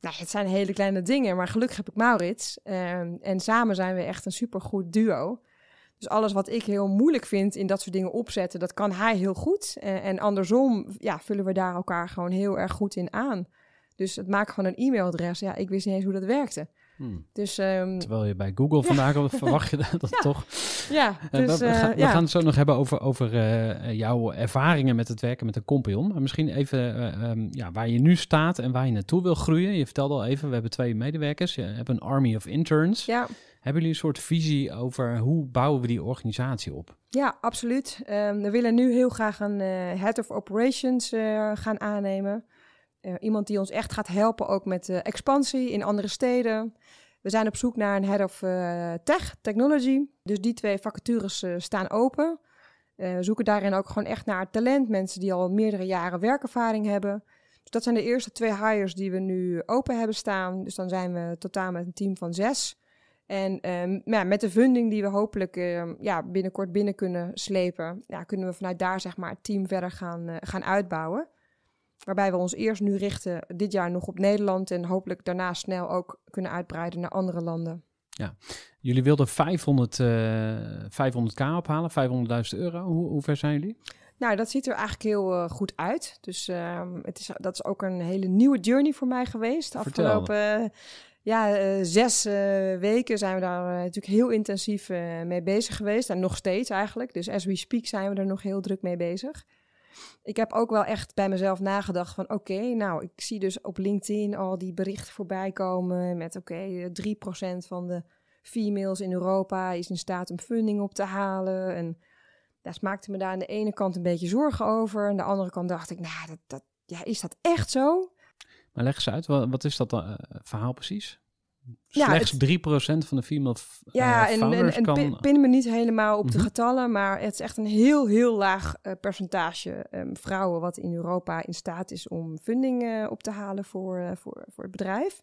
nou, het zijn hele kleine dingen, maar gelukkig heb ik Maurits. Ehm, en samen zijn we echt een supergoed duo. Dus alles wat ik heel moeilijk vind in dat soort dingen opzetten, dat kan hij heel goed. Eh, en andersom ja, vullen we daar elkaar gewoon heel erg goed in aan. Dus het maken van een e-mailadres, ja, ik wist niet eens hoe dat werkte. Hmm. Dus, ehm,
Terwijl je bij Google vandaag ja. *laughs* verwacht je dat toch. Ja, eh, dus, we, we, eh, gaan, we gaan, het zo nog hebben over, over eh, jouw ervaringen met het werken met een compagnon. En misschien even ehm, ja, waar je nu staat en waar je naartoe wil groeien. Je vertelde al even, we hebben twee medewerkers. Je hebt een army of interns. Ja. Hebben jullie een soort visie over hoe bouwen we die organisatie op?
Ja, absoluut. Ehm, we willen nu heel graag een head of operations gaan aannemen. Eh, iemand die ons echt gaat helpen ook met uh, expansie in andere steden. We zijn op zoek naar een head of eh, tech, technology. Dus die twee vacatures staan open. we zoeken daarin ook gewoon echt naar talent. Mensen die al meerdere jaren werkervaring hebben. Dus dat zijn de eerste twee hires die we nu open hebben staan. Dus dan zijn we totaal met een team van zes. En ehm, ja, met de funding die we hopelijk ehm, ja, binnenkort binnen kunnen slepen, ja, kunnen we vanuit daar zeg maar, het team verder gaan, gaan uitbouwen. Waarbij we ons eerst nu richten dit jaar nog op Nederland en hopelijk daarna snel ook kunnen uitbreiden naar andere landen.
Ja, jullie wilden 500, uh, 500k ophalen, 500.000 euro. Hoe, hoe, ver zijn jullie?
Nou, dat ziet er eigenlijk heel eh, goed uit. Dus ehm, het is, dat is ook een hele nieuwe journey voor mij geweest. De afgelopen ja, eh, zes eh, weken zijn we daar natuurlijk heel intensief mee bezig geweest. En nog steeds eigenlijk. Dus as we speak zijn we er nog heel druk mee bezig ik heb ook wel echt bij mezelf nagedacht van oké, nou ik zie dus op LinkedIn al die berichten voorbij komen met oké, 3% van de females in Europa is in staat om funding op te halen. En dat maakte me daar aan de ene kant een beetje zorgen over. Aan de andere kant dacht ik, nou, dat, dat, ja, is dat echt zo?
Maar leg eens uit, wat, is dat eh, verhaal precies? Slechts ja, het, 3% van de female eh, ja, founders en, en, en
pin me niet helemaal op de mhm. getallen, maar het is echt een heel, heel laag eh, percentage ehm, vrouwen wat in Europa in staat is om funding eh, op te halen voor, voor, voor het bedrijf.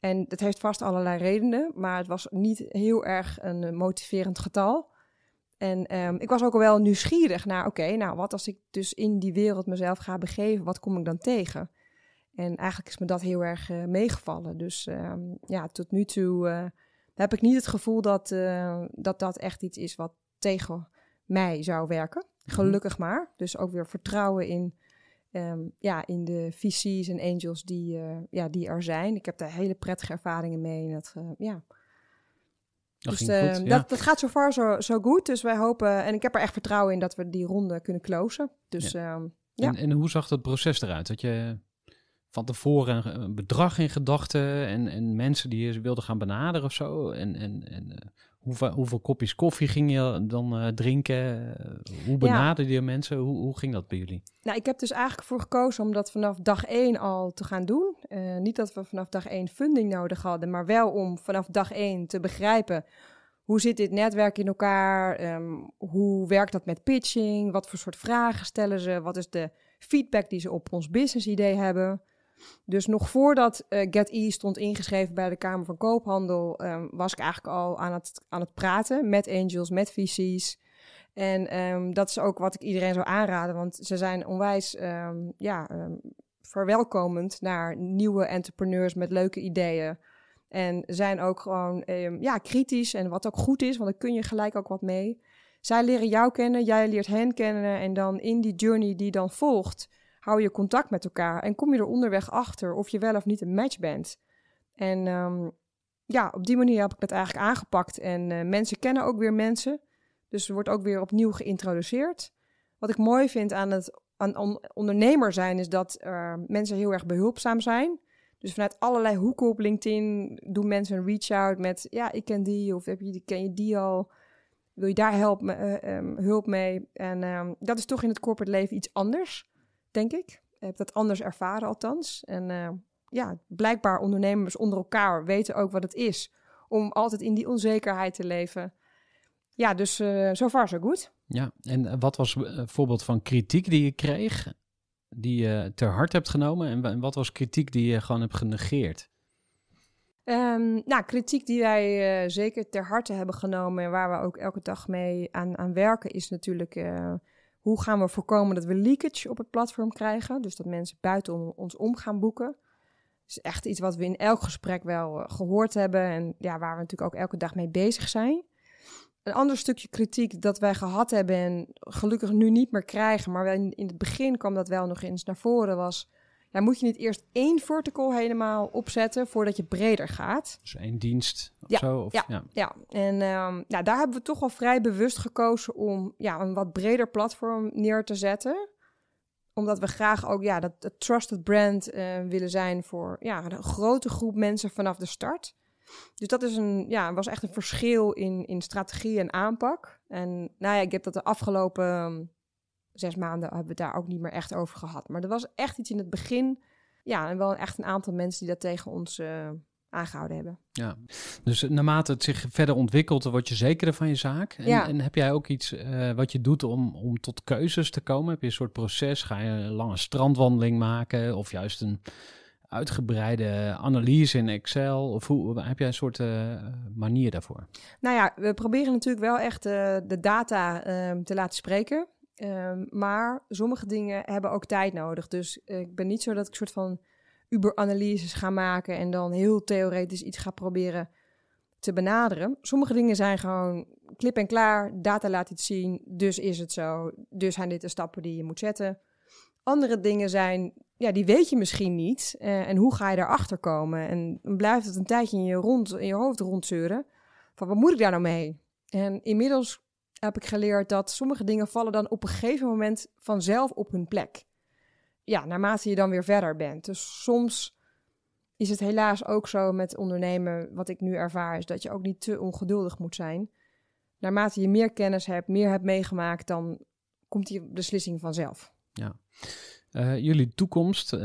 En dat heeft vast allerlei redenen, maar het was niet heel erg een motiverend getal. En ehm, ik was ook wel nieuwsgierig naar, oké, nou wat als ik dus in die wereld mezelf ga begeven, wat kom ik dan tegen? En eigenlijk is me dat heel erg eh, meegevallen. Dus ehm, ja, tot nu toe eh, heb ik niet het gevoel dat, eh, dat dat echt iets is wat tegen mij zou werken. Mhm. Gelukkig maar. Dus ook weer vertrouwen in, ehm, ja, in de VC's en angels die, ja, die er zijn. Ik heb daar hele prettige ervaringen mee. En dat, ja.
Dat dus ehm, dat,
gaat zover zo, zo goed. Dus wij hopen, en ik heb er echt vertrouwen in dat we die ronde kunnen closen. Dus ja. En,
en hoe zag dat proces eruit? Dat je van tevoren een bedrag in gedachten en, en mensen die je wilden gaan benaderen of zo? En, en, en eh, hoeveel, hoeveel kopjes koffie ging je dan eh, drinken? Eh, hoe benaderde je mensen? Hoe, hoe ging dat bij jullie?
Nou, ik heb dus eigenlijk voor gekozen om dat vanaf dag één al te gaan doen. niet dat we vanaf dag één funding nodig hadden, maar wel om vanaf dag één te begrijpen hoe zit dit netwerk in elkaar? Ehm, hoe werkt dat met pitching? Wat voor soort vragen stellen ze? Wat is de feedback die ze op ons business idee hebben? Dus nog voordat uh, Get E stond ingeschreven bij de Kamer van Koophandel, ehm, was ik eigenlijk al aan het, aan het praten met angels, met VC's. En ehm, dat is ook wat ik iedereen zou aanraden, want ze zijn onwijs ehm, ja, verwelkomend naar nieuwe entrepreneurs met leuke ideeën. En zijn ook gewoon ja, kritisch en wat ook goed is, want daar kun je gelijk ook wat mee. Zij leren jou kennen, jij leert hen kennen en dan in die journey die dan volgt, hou je contact met elkaar en kom je er onderweg achter of je wel of niet een match bent. En um, ja, op die manier heb ik dat eigenlijk aangepakt. En uh, mensen kennen ook weer mensen. Dus er wordt ook weer opnieuw geïntroduceerd. Wat ik mooi vind aan het aan ondernemer zijn, is dat uh, mensen heel erg behulpzaam zijn. Dus vanuit allerlei hoeken op LinkedIn doen mensen een reach-out met... ja, ik ken die, of heb je, die, ken je die al? Wil je daar help, uh, um, hulp mee? En um, dat is toch in het corporate leven iets anders denk ik. Ik heb dat anders ervaren althans. En eh, ja, blijkbaar ondernemers onder elkaar weten ook wat het is om altijd in die onzekerheid te leven. Ja, dus zo uh, zo goed.
Ja, en eh, wat was eh, een voorbeeld van kritiek die je kreeg, die je ter hart hebt genomen? En, wat was kritiek die je gewoon hebt genegeerd?
Ehm, nou, kritiek die wij zeker ter harte hebben genomen en waar we ook elke dag mee aan, aan werken, is natuurlijk hoe gaan we voorkomen dat we leakage op het platform krijgen? Dus dat mensen buiten ons om gaan boeken. Dat is echt iets wat we in elk gesprek wel eh, gehoord hebben en ja, waar we natuurlijk ook elke dag mee bezig zijn. Een ander stukje kritiek dat wij gehad hebben en gelukkig nu niet meer krijgen, maar wel in het begin kwam dat wel nog eens naar voren, was ja, moet je niet eerst één vertical helemaal opzetten voordat je breder gaat.
Dus één dienst ja, zo? Of, ja, ja,
ja. en ehm, ja, daar hebben we toch wel vrij bewust gekozen om ja, een wat breder platform neer te zetten omdat we graag ook ja, dat, dat trusted brand eh, willen zijn voor ja, een grote groep mensen vanaf de start. Dus dat is een, ja, was echt een verschil in, in strategie en aanpak. En nou ja, ik heb dat de afgelopen ehm, zes maanden hebben we het daar ook niet meer echt over gehad. Maar er was echt iets in het begin. Ja, en wel echt een aantal mensen die dat tegen ons eh, aangehouden hebben.
Ja, dus eh, naarmate het zich verder ontwikkelt, word je zekerder van je zaak. En, ja. en heb jij ook iets eh, wat je doet om, om tot keuzes te komen? Heb je een soort proces? Ga je een lange strandwandeling maken? Of juist een uitgebreide analyse in Excel? Of hoe heb jij een soort manier daarvoor?
Nou ja, we proberen natuurlijk wel echt de data ehm, te laten spreken. Ehm, maar sommige dingen hebben ook tijd nodig. Dus eh, ik ben niet zo dat ik soort van uberanalyses ga maken en dan heel theoretisch iets ga proberen te benaderen. Sommige dingen zijn gewoon klip en klaar, data laat iets zien, dus is het zo. Dus zijn dit de stappen die je moet zetten. Andere dingen zijn, ja, die weet je misschien niet. Eh, en hoe ga je daarachter komen? En blijft het een tijdje in je, rond, in je hoofd rondzeuren. Van wat moet ik daar nou mee? En inmiddels heb ik geleerd dat sommige dingen vallen dan op een gegeven moment vanzelf op hun plek. Ja, naarmate je dan weer verder bent. Dus soms is het helaas ook zo met ondernemen, wat ik nu ervaar, is dat je ook niet te ongeduldig moet zijn. Naarmate je meer kennis hebt, meer hebt meegemaakt, dan komt die beslissing vanzelf.
Ja. Eh, jullie toekomst, uh,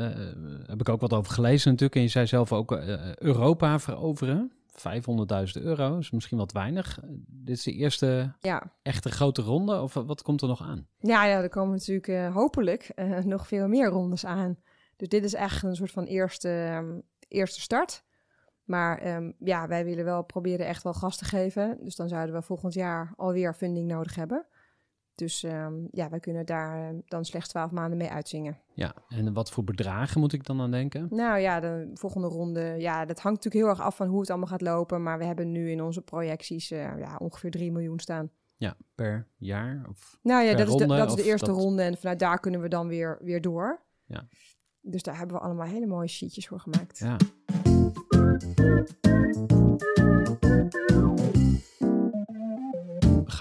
heb ik ook wat over gelezen natuurlijk. En je zei zelf ook eh, Europa veroveren. 500.000 euro is misschien wat weinig. Eh, dit is de eerste echte grote ronde. Of eh, wat komt er nog aan?
Ja, ja er komen natuurlijk eh, hopelijk nog veel meer rondes aan. Dus dit is echt een soort van eerste, ehm, eerste start. Maar ehm, ja, wij willen wel proberen echt wel gas te geven. Dus dan zouden we volgend jaar alweer funding nodig hebben. Dus ehm, ja, wij kunnen daar ehm, dan slechts twaalf maanden mee uitzingen.
Ja, en wat voor bedragen moet ik dan aan denken? Nou
ja, de volgende ronde, ja, dat hangt natuurlijk heel erg af van hoe het allemaal gaat lopen. Maar we hebben nu in onze projecties eh, ja, ongeveer 3 miljoen staan.
Ja, per jaar? Of nou ja, dat, is de, dat is de eerste
ronde en vanuit daar kunnen we dan weer, weer door. Ja. Dus daar hebben we allemaal hele mooie sheetjes voor gemaakt.
Ja.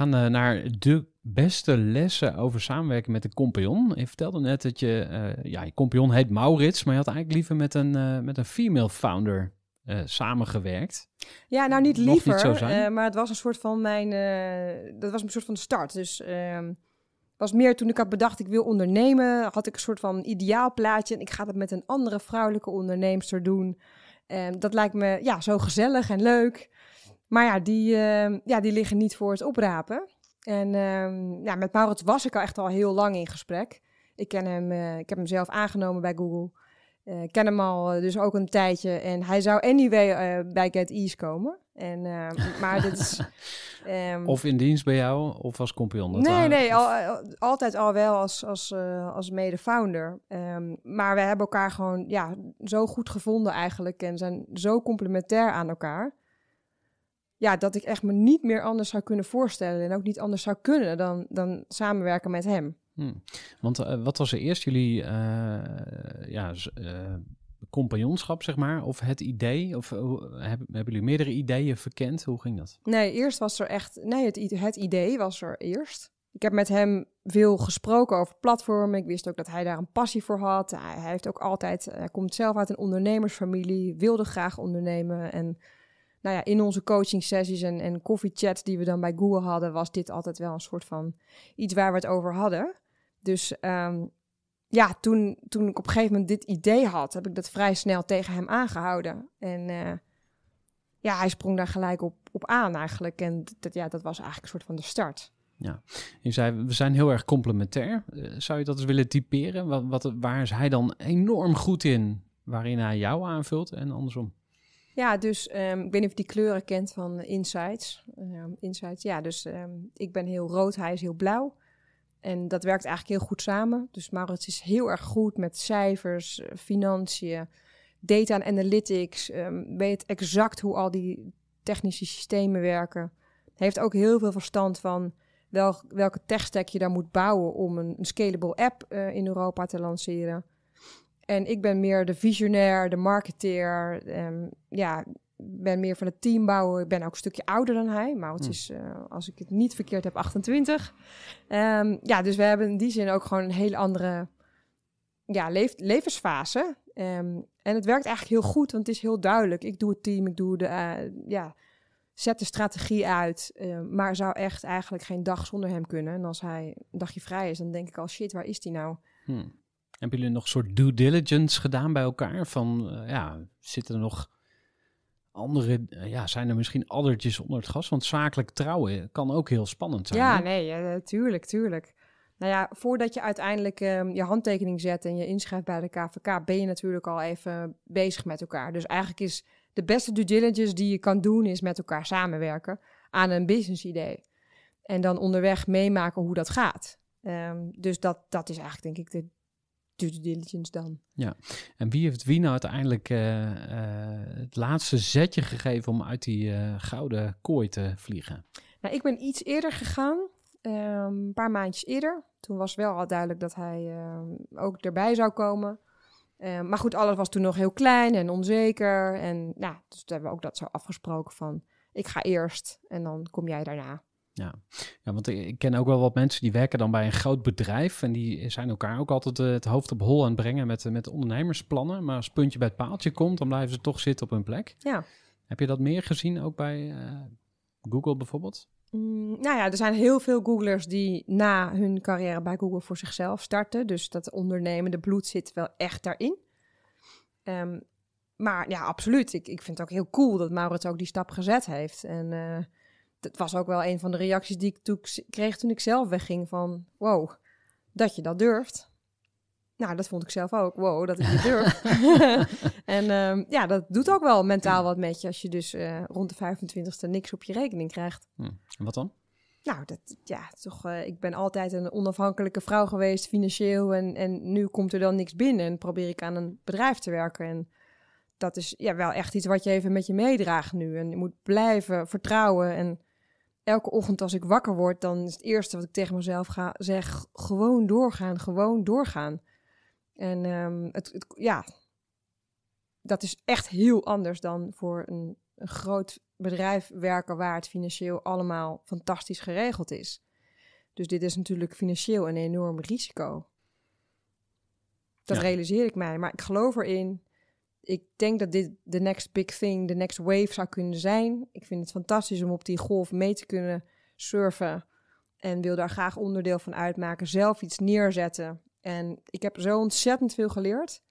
gaan eh, naar de beste lessen over samenwerken met een compagnon. Je vertelde net dat je, eh, ja, je compagnon heet Maurits, maar je had eigenlijk liever met een, eh, met een female founder samengewerkt. Ja, nou niet liever,
maar het was een soort van mijn, dat was een soort van start. Dus ehm, was meer toen ik had bedacht ik wil ondernemen, had ik een soort van ideaal plaatje en ik ga dat met een andere vrouwelijke onderneemster doen. Ehm, dat lijkt me ja zo gezellig en leuk. Maar ja die, ehm, ja, die liggen niet voor het oprapen. En ehm, ja, met Maurits was ik al echt al heel lang in gesprek. Ik, ken hem, eh, ik heb hem zelf aangenomen bij Google. Eh, ik ken hem al eh, dus ook een tijdje. En hij zou anyway bij Get Ease komen. En, ehm, maar dit is... *laughs* of in
dienst bij jou, of als compagnon? Nee, nee,
altijd al wel als, als, als mede-founder. maar we hebben elkaar gewoon ja, zo goed gevonden eigenlijk. En zijn zo complementair aan elkaar ja, dat ik echt me niet meer anders zou kunnen voorstellen en ook niet anders zou kunnen dan, dan samenwerken met hem.
Hmm. Want eh, wat was er eerst jullie uh, ja, eh, compagnonschap, zeg maar, of het idee? Of hebben, hebben jullie meerdere ideeën verkend? Hoe ging dat?
Nee, eerst was er echt. Nee, het, het idee was er eerst. Ik heb met hem veel gesproken over platformen. Ik wist ook dat hij daar een passie voor had. Hij, heeft ook altijd, hij komt zelf uit een ondernemersfamilie, wilde graag ondernemen. En nou ja, in onze coaching sessies en, en koffiechats die we dan bij Google hadden, was dit altijd wel een soort van iets waar we het over hadden. Dus ehm, ja, toen, toen ik op een gegeven moment dit idee had, heb ik dat vrij snel tegen hem aangehouden. En eh, ja, hij sprong daar gelijk op, op aan eigenlijk. En dat, ja, dat was eigenlijk een soort van de start.
Ja, je zei, we zijn heel erg complementair. Eh, zou je dat eens willen typeren? wat, waar is hij dan enorm goed in, waarin hij jou aanvult en andersom?
Ja, dus ehm, ik weet niet of je die kleuren kent van Insights. Ehm, insights, ja, dus ehm, ik ben heel rood, hij is heel blauw. En dat werkt eigenlijk heel goed samen. Dus Maurits is heel erg goed met cijfers, eh, financiën, data analytics. weet exact hoe al die technische systemen werken. heeft ook heel veel verstand van welke tech stack je daar moet bouwen om een, een scalable app eh, in Europa te lanceren. En ik ben meer de visionair, de marketeer. Um, ja, ben meer van het team bouwen. Ik ben ook een stukje ouder dan hij. het hm. is, eh, als ik het niet verkeerd heb, 28. Ehm, ja, dus we hebben in die zin ook gewoon een hele andere ja, levensfase. Ehm, en het werkt eigenlijk heel goed, want het is heel duidelijk. Ik doe het team, ik doe de, eh, ja, zet de strategie uit. maar zou echt eigenlijk geen dag zonder hem kunnen. En als hij een dagje vrij is, dan denk ik al, shit, waar is die nou?
Hm. Hebben jullie nog een soort due diligence gedaan bij elkaar? Van eh, ja, zitten er nog andere, eh, ja, zijn er misschien addertjes onder het gas? Want zakelijk trouwen kan ook heel spannend zijn. Ja,
nee, ja, eh, tuurlijk, tuurlijk. Nou ja, voordat je uiteindelijk ehm, je handtekening zet en je inschrijft bij de KVK, ben je natuurlijk al even bezig met elkaar. Dus eigenlijk is de beste due diligence die je kan doen, is met elkaar samenwerken aan een business idee. En dan onderweg meemaken hoe dat gaat. Ehm, dus dat, dat is eigenlijk denk ik de due diligence dan.
Ja, en wie heeft wie nou uiteindelijk eh, eh, het laatste zetje gegeven om uit die eh, gouden kooi te vliegen?
Nou, ik ben iets eerder gegaan, ehm, een paar maandjes eerder. Toen was wel al duidelijk dat hij ehm, ook erbij zou komen. Ehm, maar goed, alles was toen nog heel klein en onzeker. En nou, dus hebben we ook dat zo afgesproken van, ik ga eerst en dan kom jij daarna.
Ja. ja, want ik ken ook wel wat mensen die werken dan bij een groot bedrijf. En die zijn elkaar ook altijd eh, het hoofd op hol aan het brengen met, met ondernemersplannen. Maar als puntje bij het paaltje komt, dan blijven ze toch zitten op hun plek. Ja. Heb je dat meer gezien ook bij eh, Google bijvoorbeeld?
Mm, nou ja, er zijn heel veel Googlers die na hun carrière bij Google voor zichzelf starten. Dus dat ondernemende bloed zit wel echt daarin. Ehm, maar ja, absoluut. Ik, ik vind het ook heel cool dat Maurits ook die stap gezet heeft. En... Eh, dat was ook wel een van de reacties die ik toen kreeg toen ik zelf wegging van wow, dat je dat durft. Nou, dat vond ik zelf ook. Wow, dat ik niet durf. *laughs* *laughs* en ehm, ja, dat doet ook wel mentaal wat met je als je dus eh, rond de 25ste niks op je rekening krijgt.
Hm. En wat dan?
Nou, dat, ja, toch, eh, ik ben altijd een onafhankelijke vrouw geweest, financieel. En, en nu komt er dan niks binnen en probeer ik aan een bedrijf te werken. En dat is ja, wel echt iets wat je even met je meedraagt nu. En je moet blijven vertrouwen en elke ochtend als ik wakker word, dan is het eerste wat ik tegen mezelf ga, zeg: gewoon doorgaan, gewoon doorgaan. En ehm, het, ja, dat is echt heel anders dan voor een, groot bedrijf werken waar het financieel allemaal fantastisch geregeld is. Dus dit is natuurlijk financieel een enorm risico. Dat realiseer ik mij, maar ik geloof erin ik denk dat dit de next big thing, de next wave zou kunnen zijn. Ik vind het fantastisch om op die golf mee te kunnen surfen. En wil daar graag onderdeel van uitmaken, zelf iets neerzetten. En ik heb zo ontzettend veel geleerd.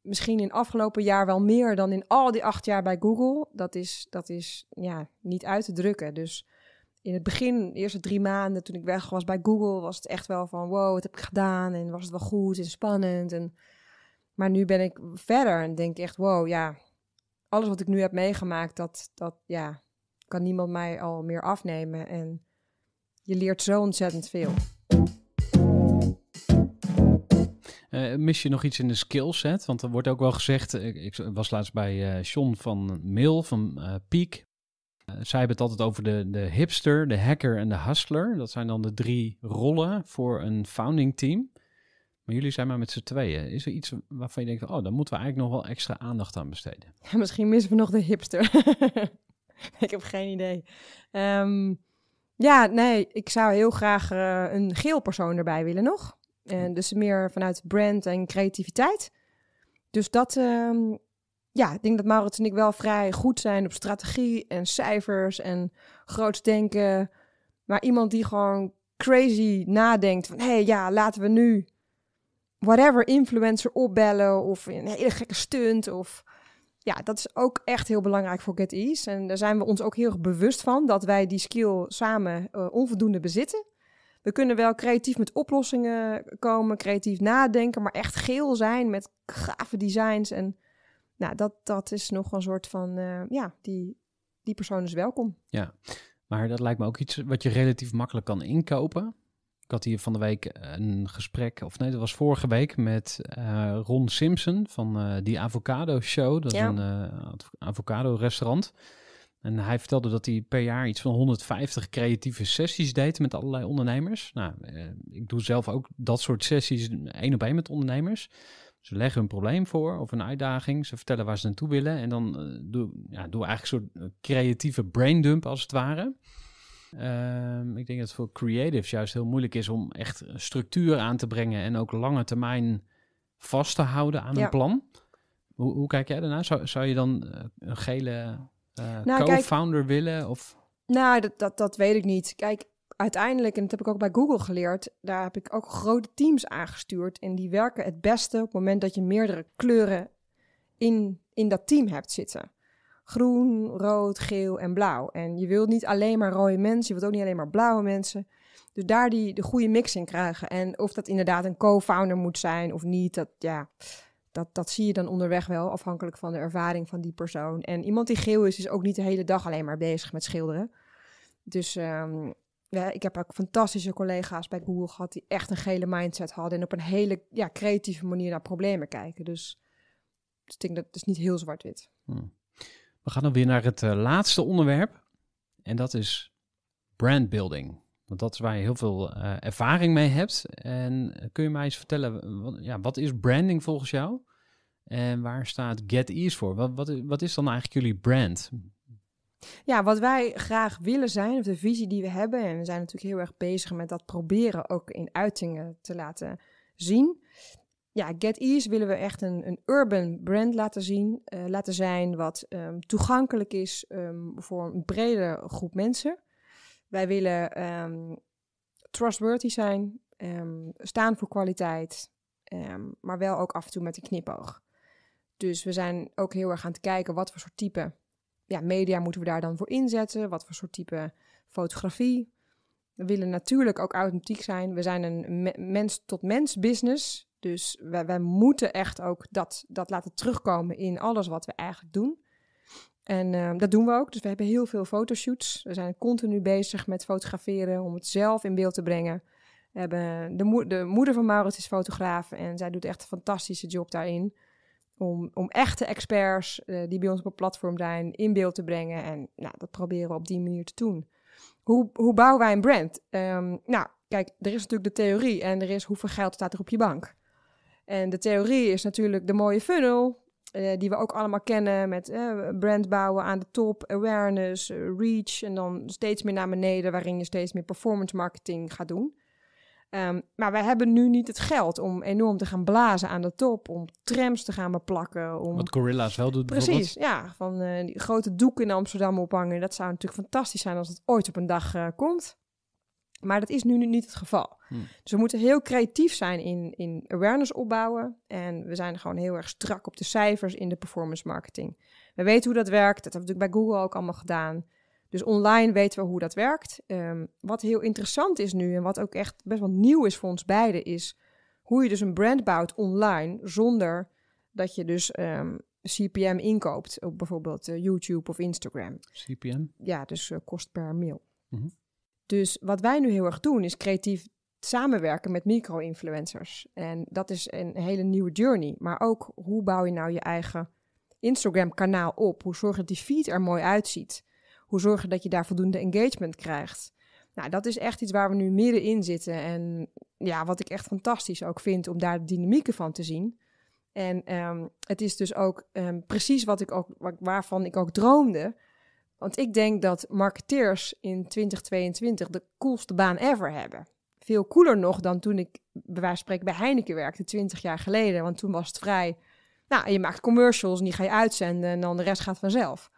Misschien in afgelopen jaar wel meer dan in al die acht jaar bij Google. Dat is, dat is ja, niet uit te drukken. Dus in het begin, de eerste drie maanden toen ik weg was bij Google, was het echt wel van wow, wat heb ik gedaan? En was het wel goed en spannend? En maar nu ben ik verder en denk echt, wow, ja, alles wat ik nu heb meegemaakt, dat, dat ja, kan niemand mij al meer afnemen. En je leert zo ontzettend veel.
Eh, mis je nog iets in de skillset? Want er wordt ook wel gezegd, eh, ik, was laatst bij eh, Sean van Mail van uh, Peak. zij hebben het altijd over de, de hipster, de hacker en de hustler. Dat zijn dan de drie rollen voor een founding team. Maar jullie zijn maar met z'n tweeën. Is er iets waarvan je denkt, oh, daar moeten we eigenlijk nog wel extra aandacht aan besteden?
*laughs* misschien missen we nog de hipster. *laughs* ik heb geen idee. Ehm, ja, nee, ik zou heel graag eh, een geel persoon erbij willen nog. Uh, dus meer vanuit brand en creativiteit. Dus dat, ehm, ja, ik denk dat Maurits en ik wel vrij goed zijn op strategie en cijfers en groots denken. Maar iemand die gewoon crazy nadenkt van, hé, hey, ja, laten we nu whatever influencer opbellen of een hele gekke stunt of ja, dat is ook echt heel belangrijk voor Get Ease. En daar zijn we ons ook heel erg bewust van dat wij die skill samen eh, onvoldoende bezitten. We kunnen wel creatief met oplossingen komen, creatief nadenken, maar echt geel zijn met gave designs. En nou, dat, dat is nog een soort van, eh, ja, die, die persoon is welkom.
Ja, maar dat lijkt me ook iets wat je relatief makkelijk kan inkopen had hier van de week een gesprek, of nee, dat was vorige week met eh, Ron Simpson van uh, die Avocado Show. Dat is een uh, avocado restaurant. En hij vertelde dat hij per jaar iets van 150 creatieve sessies deed met allerlei ondernemers. Nou, ik doe zelf ook dat soort sessies één op één met ondernemers. Ze leggen een probleem voor of een uitdaging. Ze vertellen waar ze naartoe willen. En dan doe, ja, doe eigenlijk een soort creatieve braindump als het ware. Ehm, ik denk dat het voor creatives juist heel moeilijk is om echt structuur aan te brengen en ook lange termijn vast te houden aan een plan. Hoe, hoe, kijk jij daarnaar? Zou, zou je dan eh, een gele uh, co-founder willen? Of?
Nou, dat, dat, dat weet ik niet. Kijk, uiteindelijk, en dat heb ik ook bij Google geleerd, daar heb ik ook grote teams aangestuurd. En die werken het beste op het moment dat je meerdere kleuren in, in dat team hebt zitten groen, rood, geel en blauw. En je wilt niet alleen maar rode mensen, je wilt ook niet alleen maar blauwe mensen. Dus daar die de goede mix in krijgen. En of dat inderdaad een co-founder moet zijn of niet, dat, ja, dat, dat zie je dan onderweg wel, afhankelijk van de ervaring van die persoon. En iemand die geel is, is ook niet de hele dag alleen maar bezig met schilderen. Dus ehm, ja, ik heb ook fantastische collega's bij Google gehad die echt een gele mindset hadden en op een hele ja, creatieve manier naar problemen kijken. Dus, dus ik denk dat het is niet heel zwart-wit.
Hmm. We gaan dan weer naar het eh, laatste onderwerp. En dat is brandbuilding. Want dat is waar je heel veel eh, ervaring mee hebt. En eh, kun je mij eens vertellen, wat, ja, wat is branding volgens jou? En waar staat Get Ease voor? Wat, wat, wat is dan eigenlijk jullie brand?
Ja, wat wij graag willen zijn, of de visie die we hebben, en we zijn natuurlijk heel erg bezig met dat proberen ook in uitingen te laten zien, ja, Get Ease willen we echt een, een urban brand laten zien, eh, laten zijn, wat ehm, toegankelijk is ehm, voor een brede groep mensen. Wij willen ehm, trustworthy zijn, staan voor kwaliteit, maar wel ook af en toe met een knipoog. Dus we zijn ook heel erg aan het kijken wat voor soort type ja, media moeten we daar dan voor inzetten, wat voor soort type fotografie. We willen natuurlijk ook authentiek zijn. We zijn een mens-tot-mens business. Dus wij, wij moeten echt ook dat, dat laten terugkomen in alles wat we eigenlijk doen. En ehm, dat doen we ook. Dus we hebben heel veel fotoshoots. We zijn continu bezig met fotograferen om het zelf in beeld te brengen. hebben eh, de, de moeder van Maurits is fotograaf en zij doet echt een fantastische job daarin. Om, om echte experts eh, die bij ons op het platform zijn in beeld te brengen. En nou, dat proberen we op die manier te doen. Hoe, hoe bouwen wij een brand? Ehm, nou, kijk, er is natuurlijk de theorie en er is hoeveel geld staat er op je bank. En de theorie is natuurlijk de mooie funnel, eh, die we ook allemaal kennen met uh, brand bouwen aan de top, awareness, eh, reach en dan steeds meer naar beneden, waarin je steeds meer performance marketing gaat doen. Ehm, maar wij hebben nu niet het geld om enorm te gaan blazen aan de top, om trams te gaan beplakken. Om... Wat
Gorilla's wel doet Precies,
ja. Van die grote doeken in Amsterdam ophangen. Dat zou natuurlijk fantastisch zijn als het ooit op een dag komt. Maar dat is nu niet het geval. Hm. Dus we moeten heel creatief zijn in, in awareness opbouwen. En we zijn gewoon heel erg strak op de cijfers in de performance marketing. We weten hoe dat werkt. Dat hebben we natuurlijk bij Google ook allemaal gedaan. Dus online weten we hoe dat werkt. Ehm, wat heel interessant is nu en wat ook echt best wel nieuw is voor ons beiden, is hoe je dus een brand bouwt online zonder dat je dus CPM ehm, inkoopt op bijvoorbeeld eh, YouTube of Instagram. CPM? Ja, dus eh, kost per mail. Mhm. Dus wat wij nu heel erg doen, is creatief samenwerken met micro-influencers. En dat is een hele nieuwe journey. Maar ook hoe bouw je nou je eigen Instagram-kanaal op? Hoe zorg je dat die feed er mooi uitziet? Hoe zorg je dat je daar voldoende engagement krijgt? Nou, dat is echt iets waar we nu middenin zitten. En ja, wat ik echt fantastisch ook vind om daar de dynamieken van te zien. En ehm, het is dus ook ehm, precies wat ik ook, waarvan ik ook droomde. Want ik denk dat marketeers in 2022 de coolste baan ever hebben. Veel cooler nog dan toen ik bij wijze van spreken bij Heineken werkte, 20 jaar geleden. Want toen was het vrij, nou, je maakt commercials en die ga je uitzenden en dan de rest gaat vanzelf.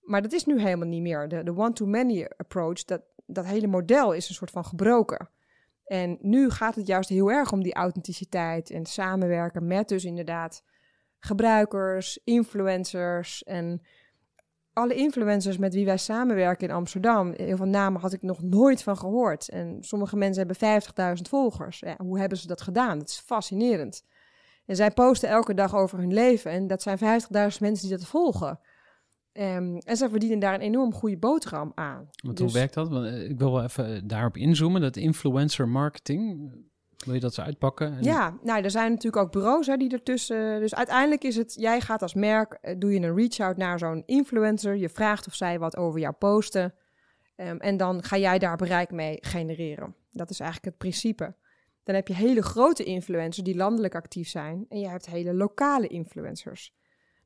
Maar dat is nu helemaal niet meer. De, de one-to-many approach, dat, dat hele model is een soort van gebroken. En nu gaat het juist heel erg om die authenticiteit en samenwerken met dus inderdaad gebruikers, influencers en alle influencers met wie wij samenwerken in Amsterdam, heel veel namen had ik nog nooit van gehoord. En sommige mensen hebben 50.000 volgers. Ja, hoe hebben ze dat gedaan? Dat is fascinerend. En zij posten elke dag over hun leven. En dat zijn 50.000 mensen die dat volgen. Ehm, en zij verdienen daar een enorm goede boterham aan. Want hoe dus- werkt
dat? Want, eh, ik wil wel even eh, daarop inzoomen. Dat influencer marketing, wil je dat ze uitpakken? Ja,
nou, er zijn natuurlijk ook bureaus hè, die ertussen. Eh, dus uiteindelijk is het, jij gaat als merk, eh, doe je een reach-out naar zo'n influencer. Je vraagt of zij wat over jou posten. Ehm, en dan ga jij daar bereik mee genereren. Dat is eigenlijk het principe. Dan heb je hele grote influencers die landelijk actief zijn. En je hebt hele lokale influencers.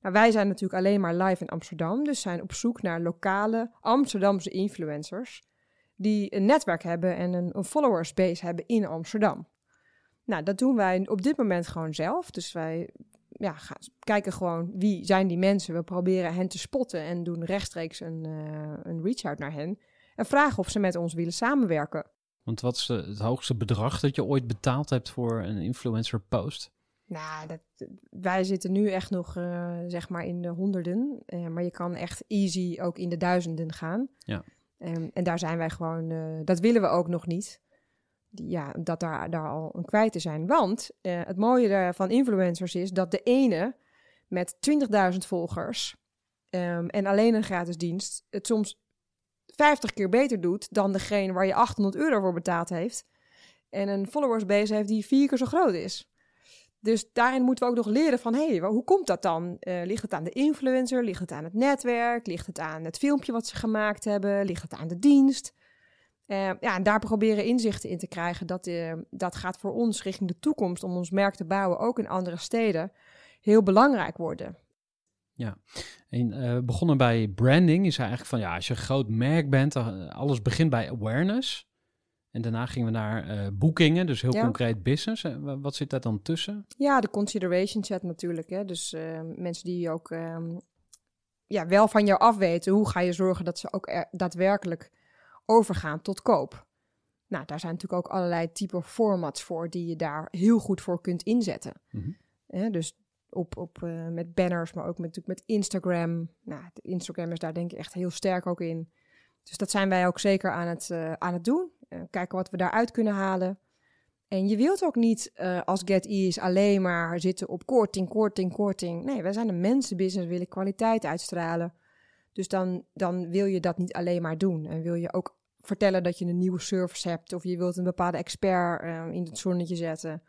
Nou, wij zijn natuurlijk alleen maar live in Amsterdam. Dus zijn op zoek naar lokale Amsterdamse influencers. Die een netwerk hebben en een, een followersbase hebben in Amsterdam. Nou, dat doen wij op dit moment gewoon zelf. Dus wij ja, gaan, kijken gewoon wie zijn die mensen. We proberen hen te spotten en doen rechtstreeks een, eh, een reach-out naar hen. En vragen of ze met ons willen samenwerken.
Want wat is het hoogste bedrag dat je ooit betaald hebt voor een influencer post?
Nou, dat, wij zitten nu echt nog eh, zeg maar in de honderden. Eh, maar je kan echt easy ook in de duizenden gaan. Ja. Ehm, en daar zijn wij gewoon, dat willen we ook nog niet ja, dat daar, daar al een kwijt te zijn. Want eh, het mooie van influencers is dat de ene met 20.000 volgers ehm, en alleen een gratis dienst het soms 50 keer beter doet dan degene waar je 800 euro voor betaald heeft. En een followersbase heeft die vier keer zo groot is. Dus daarin moeten we ook nog leren van, hé, hey, hoe komt dat dan? Eh, ligt het aan de influencer? Ligt het aan het netwerk? Ligt het aan het filmpje wat ze gemaakt hebben? Ligt het aan de dienst? Eh, ja, en daar proberen inzichten in te krijgen. Dat, eh, dat gaat voor ons richting de toekomst om ons merk te bouwen, ook in andere steden, heel belangrijk worden.
Ja, en eh, begonnen bij branding is eigenlijk van ja, als je een groot merk bent, alles begint bij awareness. En daarna gingen we naar boekingen, dus heel concreet business. wat zit daar dan tussen?
Ja, de consideration set natuurlijk. Hè. Dus mensen die ook ehm, ja, wel van jou afweten, hoe ga je zorgen dat ze ook daadwerkelijk overgaan tot koop. Nou, daar zijn natuurlijk ook allerlei type formats voor die je daar heel goed voor kunt inzetten.
Mhm.
dus op, op, eh, met banners, maar ook met, natuurlijk met Instagram. Nou, Instagram is daar denk ik echt heel sterk ook in. Dus dat zijn wij ook zeker aan het, eh, aan het doen. Eh, kijken wat we daaruit kunnen halen. En je wilt ook niet als GetEase alleen maar zitten op korting, korting, korting. Nee, wij zijn een mensenbusiness, willen kwaliteit uitstralen. Dus dan, dan wil je dat niet alleen maar doen. En wil je ook vertellen dat je een nieuwe service hebt. Of je wilt een bepaalde expert eh, in het zonnetje zetten.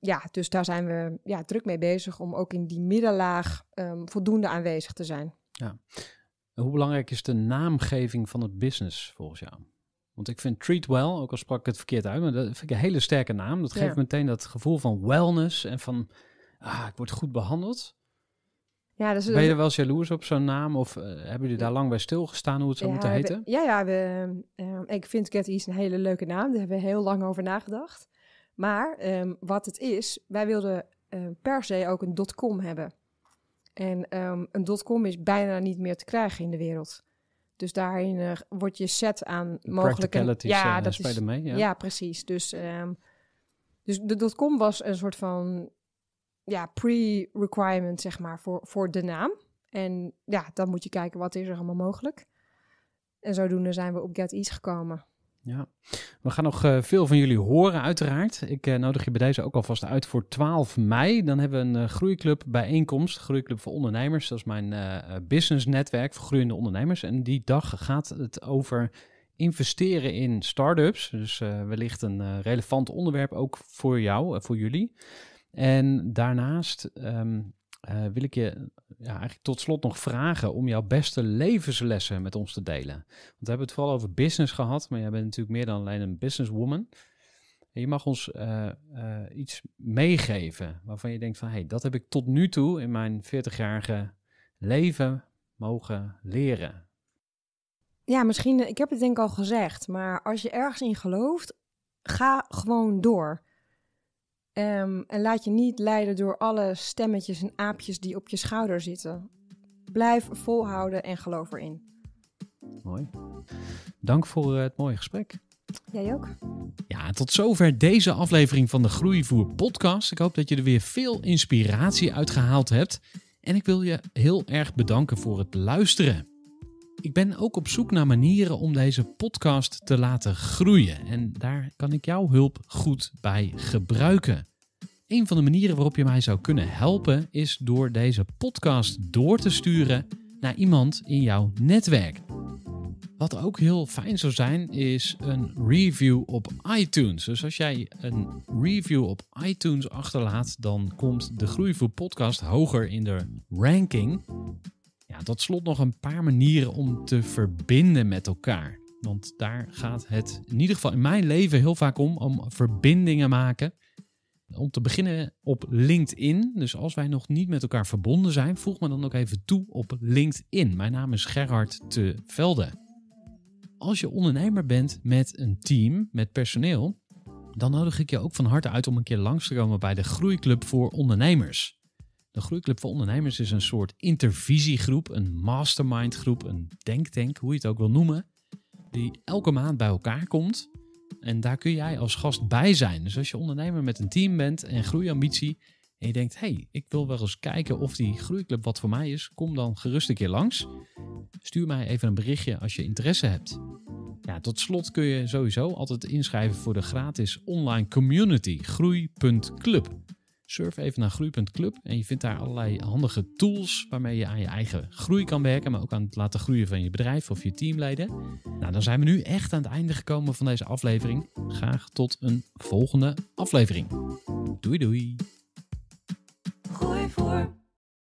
Ja, dus daar zijn we ja, druk mee bezig om ook in die middenlaag ehm, voldoende aanwezig te zijn.
Ja. hoe belangrijk is de naamgeving van het business volgens jou? Want ik vind Treat Well, ook al sprak ik het verkeerd uit, maar dat vind ik een hele sterke naam. Dat geeft meteen dat gevoel van wellness en van ah, ik word goed behandeld.
Ja, dus ben je er wel
eens jaloers op zo'n naam? Of eh, hebben jullie daar lang bij stilgestaan hoe het zou moeten heten?
ja, ja eh, ik vind Get East een hele leuke naam. Daar hebben we heel lang over nagedacht. Maar ehm, wat het is, wij wilden eh, per se ook een .com hebben. En um, een .com is bijna niet meer te krijgen in de wereld. Dus daarin wordt je set aan mogelijke... Ja, dat spelen mee. Ja. ja. precies. Dus, um, dus de .com was een soort van ja, pre-requirement, zeg maar, voor, voor de naam. En ja, dan moet je kijken wat is er allemaal mogelijk. En zodoende zijn we op GetEase gekomen.
Ja, we gaan nog eh, veel van jullie horen, uiteraard. Ik eh, nodig je bij deze ook alvast uit voor 12 mei. Dan hebben we een uh, groeiclub bijeenkomst, Groeiclub voor Ondernemers. Dat is mijn netwerk voor groeiende ondernemers. En die dag gaat het over investeren in start-ups. Dus wellicht een relevant onderwerp ook voor jou, en voor jullie. En daarnaast ehm, eh, wil ik je ja, eigenlijk tot slot nog vragen om jouw beste levenslessen met ons te delen. Want we hebben het vooral over business gehad, maar jij bent natuurlijk meer dan alleen een businesswoman. En je mag ons eh, eh, iets meegeven waarvan je denkt van, hé, hey, dat heb ik tot nu toe in mijn 40-jarige leven mogen leren.
Ja, misschien, ik heb het denk ik al gezegd, maar als je ergens in gelooft, ga gewoon door. Ehm, en laat je niet leiden door alle stemmetjes en aapjes die op je schouder zitten. Blijf volhouden en geloof erin.
Mooi. Dank voor eh, het mooie gesprek. Jij ook. Ja, tot zover deze aflevering van de Groeivoer Podcast. Ik hoop dat je er weer veel inspiratie uit gehaald hebt. En ik wil je heel erg bedanken voor het luisteren. Ik ben ook op zoek naar manieren om deze podcast te laten groeien. En daar kan ik jouw hulp goed bij gebruiken. Een van de manieren waarop je mij zou kunnen helpen is door deze podcast door te sturen naar iemand in jouw netwerk. Wat ook heel fijn zou zijn, is een review op iTunes. Dus als jij een review op iTunes achterlaat, dan komt de Groei Podcast hoger in de ranking tot slot nog een paar manieren om te verbinden met elkaar. Want daar gaat het in ieder geval in mijn leven heel vaak om, om verbindingen maken. Om te beginnen op LinkedIn. Dus als wij nog niet met elkaar verbonden zijn, voeg me dan ook even toe op LinkedIn. Mijn naam is Gerhard Te Velde. Als je ondernemer bent met een team, met personeel, dan nodig ik je ook van harte uit om een keer langs te komen bij de Groeiclub voor Ondernemers. De Groeiclub voor Ondernemers is een soort intervisiegroep, een mastermindgroep, een denktank, hoe je het ook wil noemen, die elke maand bij elkaar komt. En daar kun jij als gast bij zijn. Dus als je ondernemer met een team bent en groeiambitie en je denkt, hé, hey, ik wil wel eens kijken of die groeiclub wat voor mij is, kom dan gerust een keer langs. Stuur mij even een berichtje als je interesse hebt. Ja, tot slot kun je sowieso altijd inschrijven voor de gratis online community groei.club. Surf even naar groei.club en je vindt daar allerlei handige tools waarmee je aan je eigen groei kan werken, maar ook aan het laten groeien van je bedrijf of je teamleden. Nou, dan zijn we nu echt aan het einde gekomen van deze aflevering. Graag tot een volgende aflevering. Doei doei. Groei voor.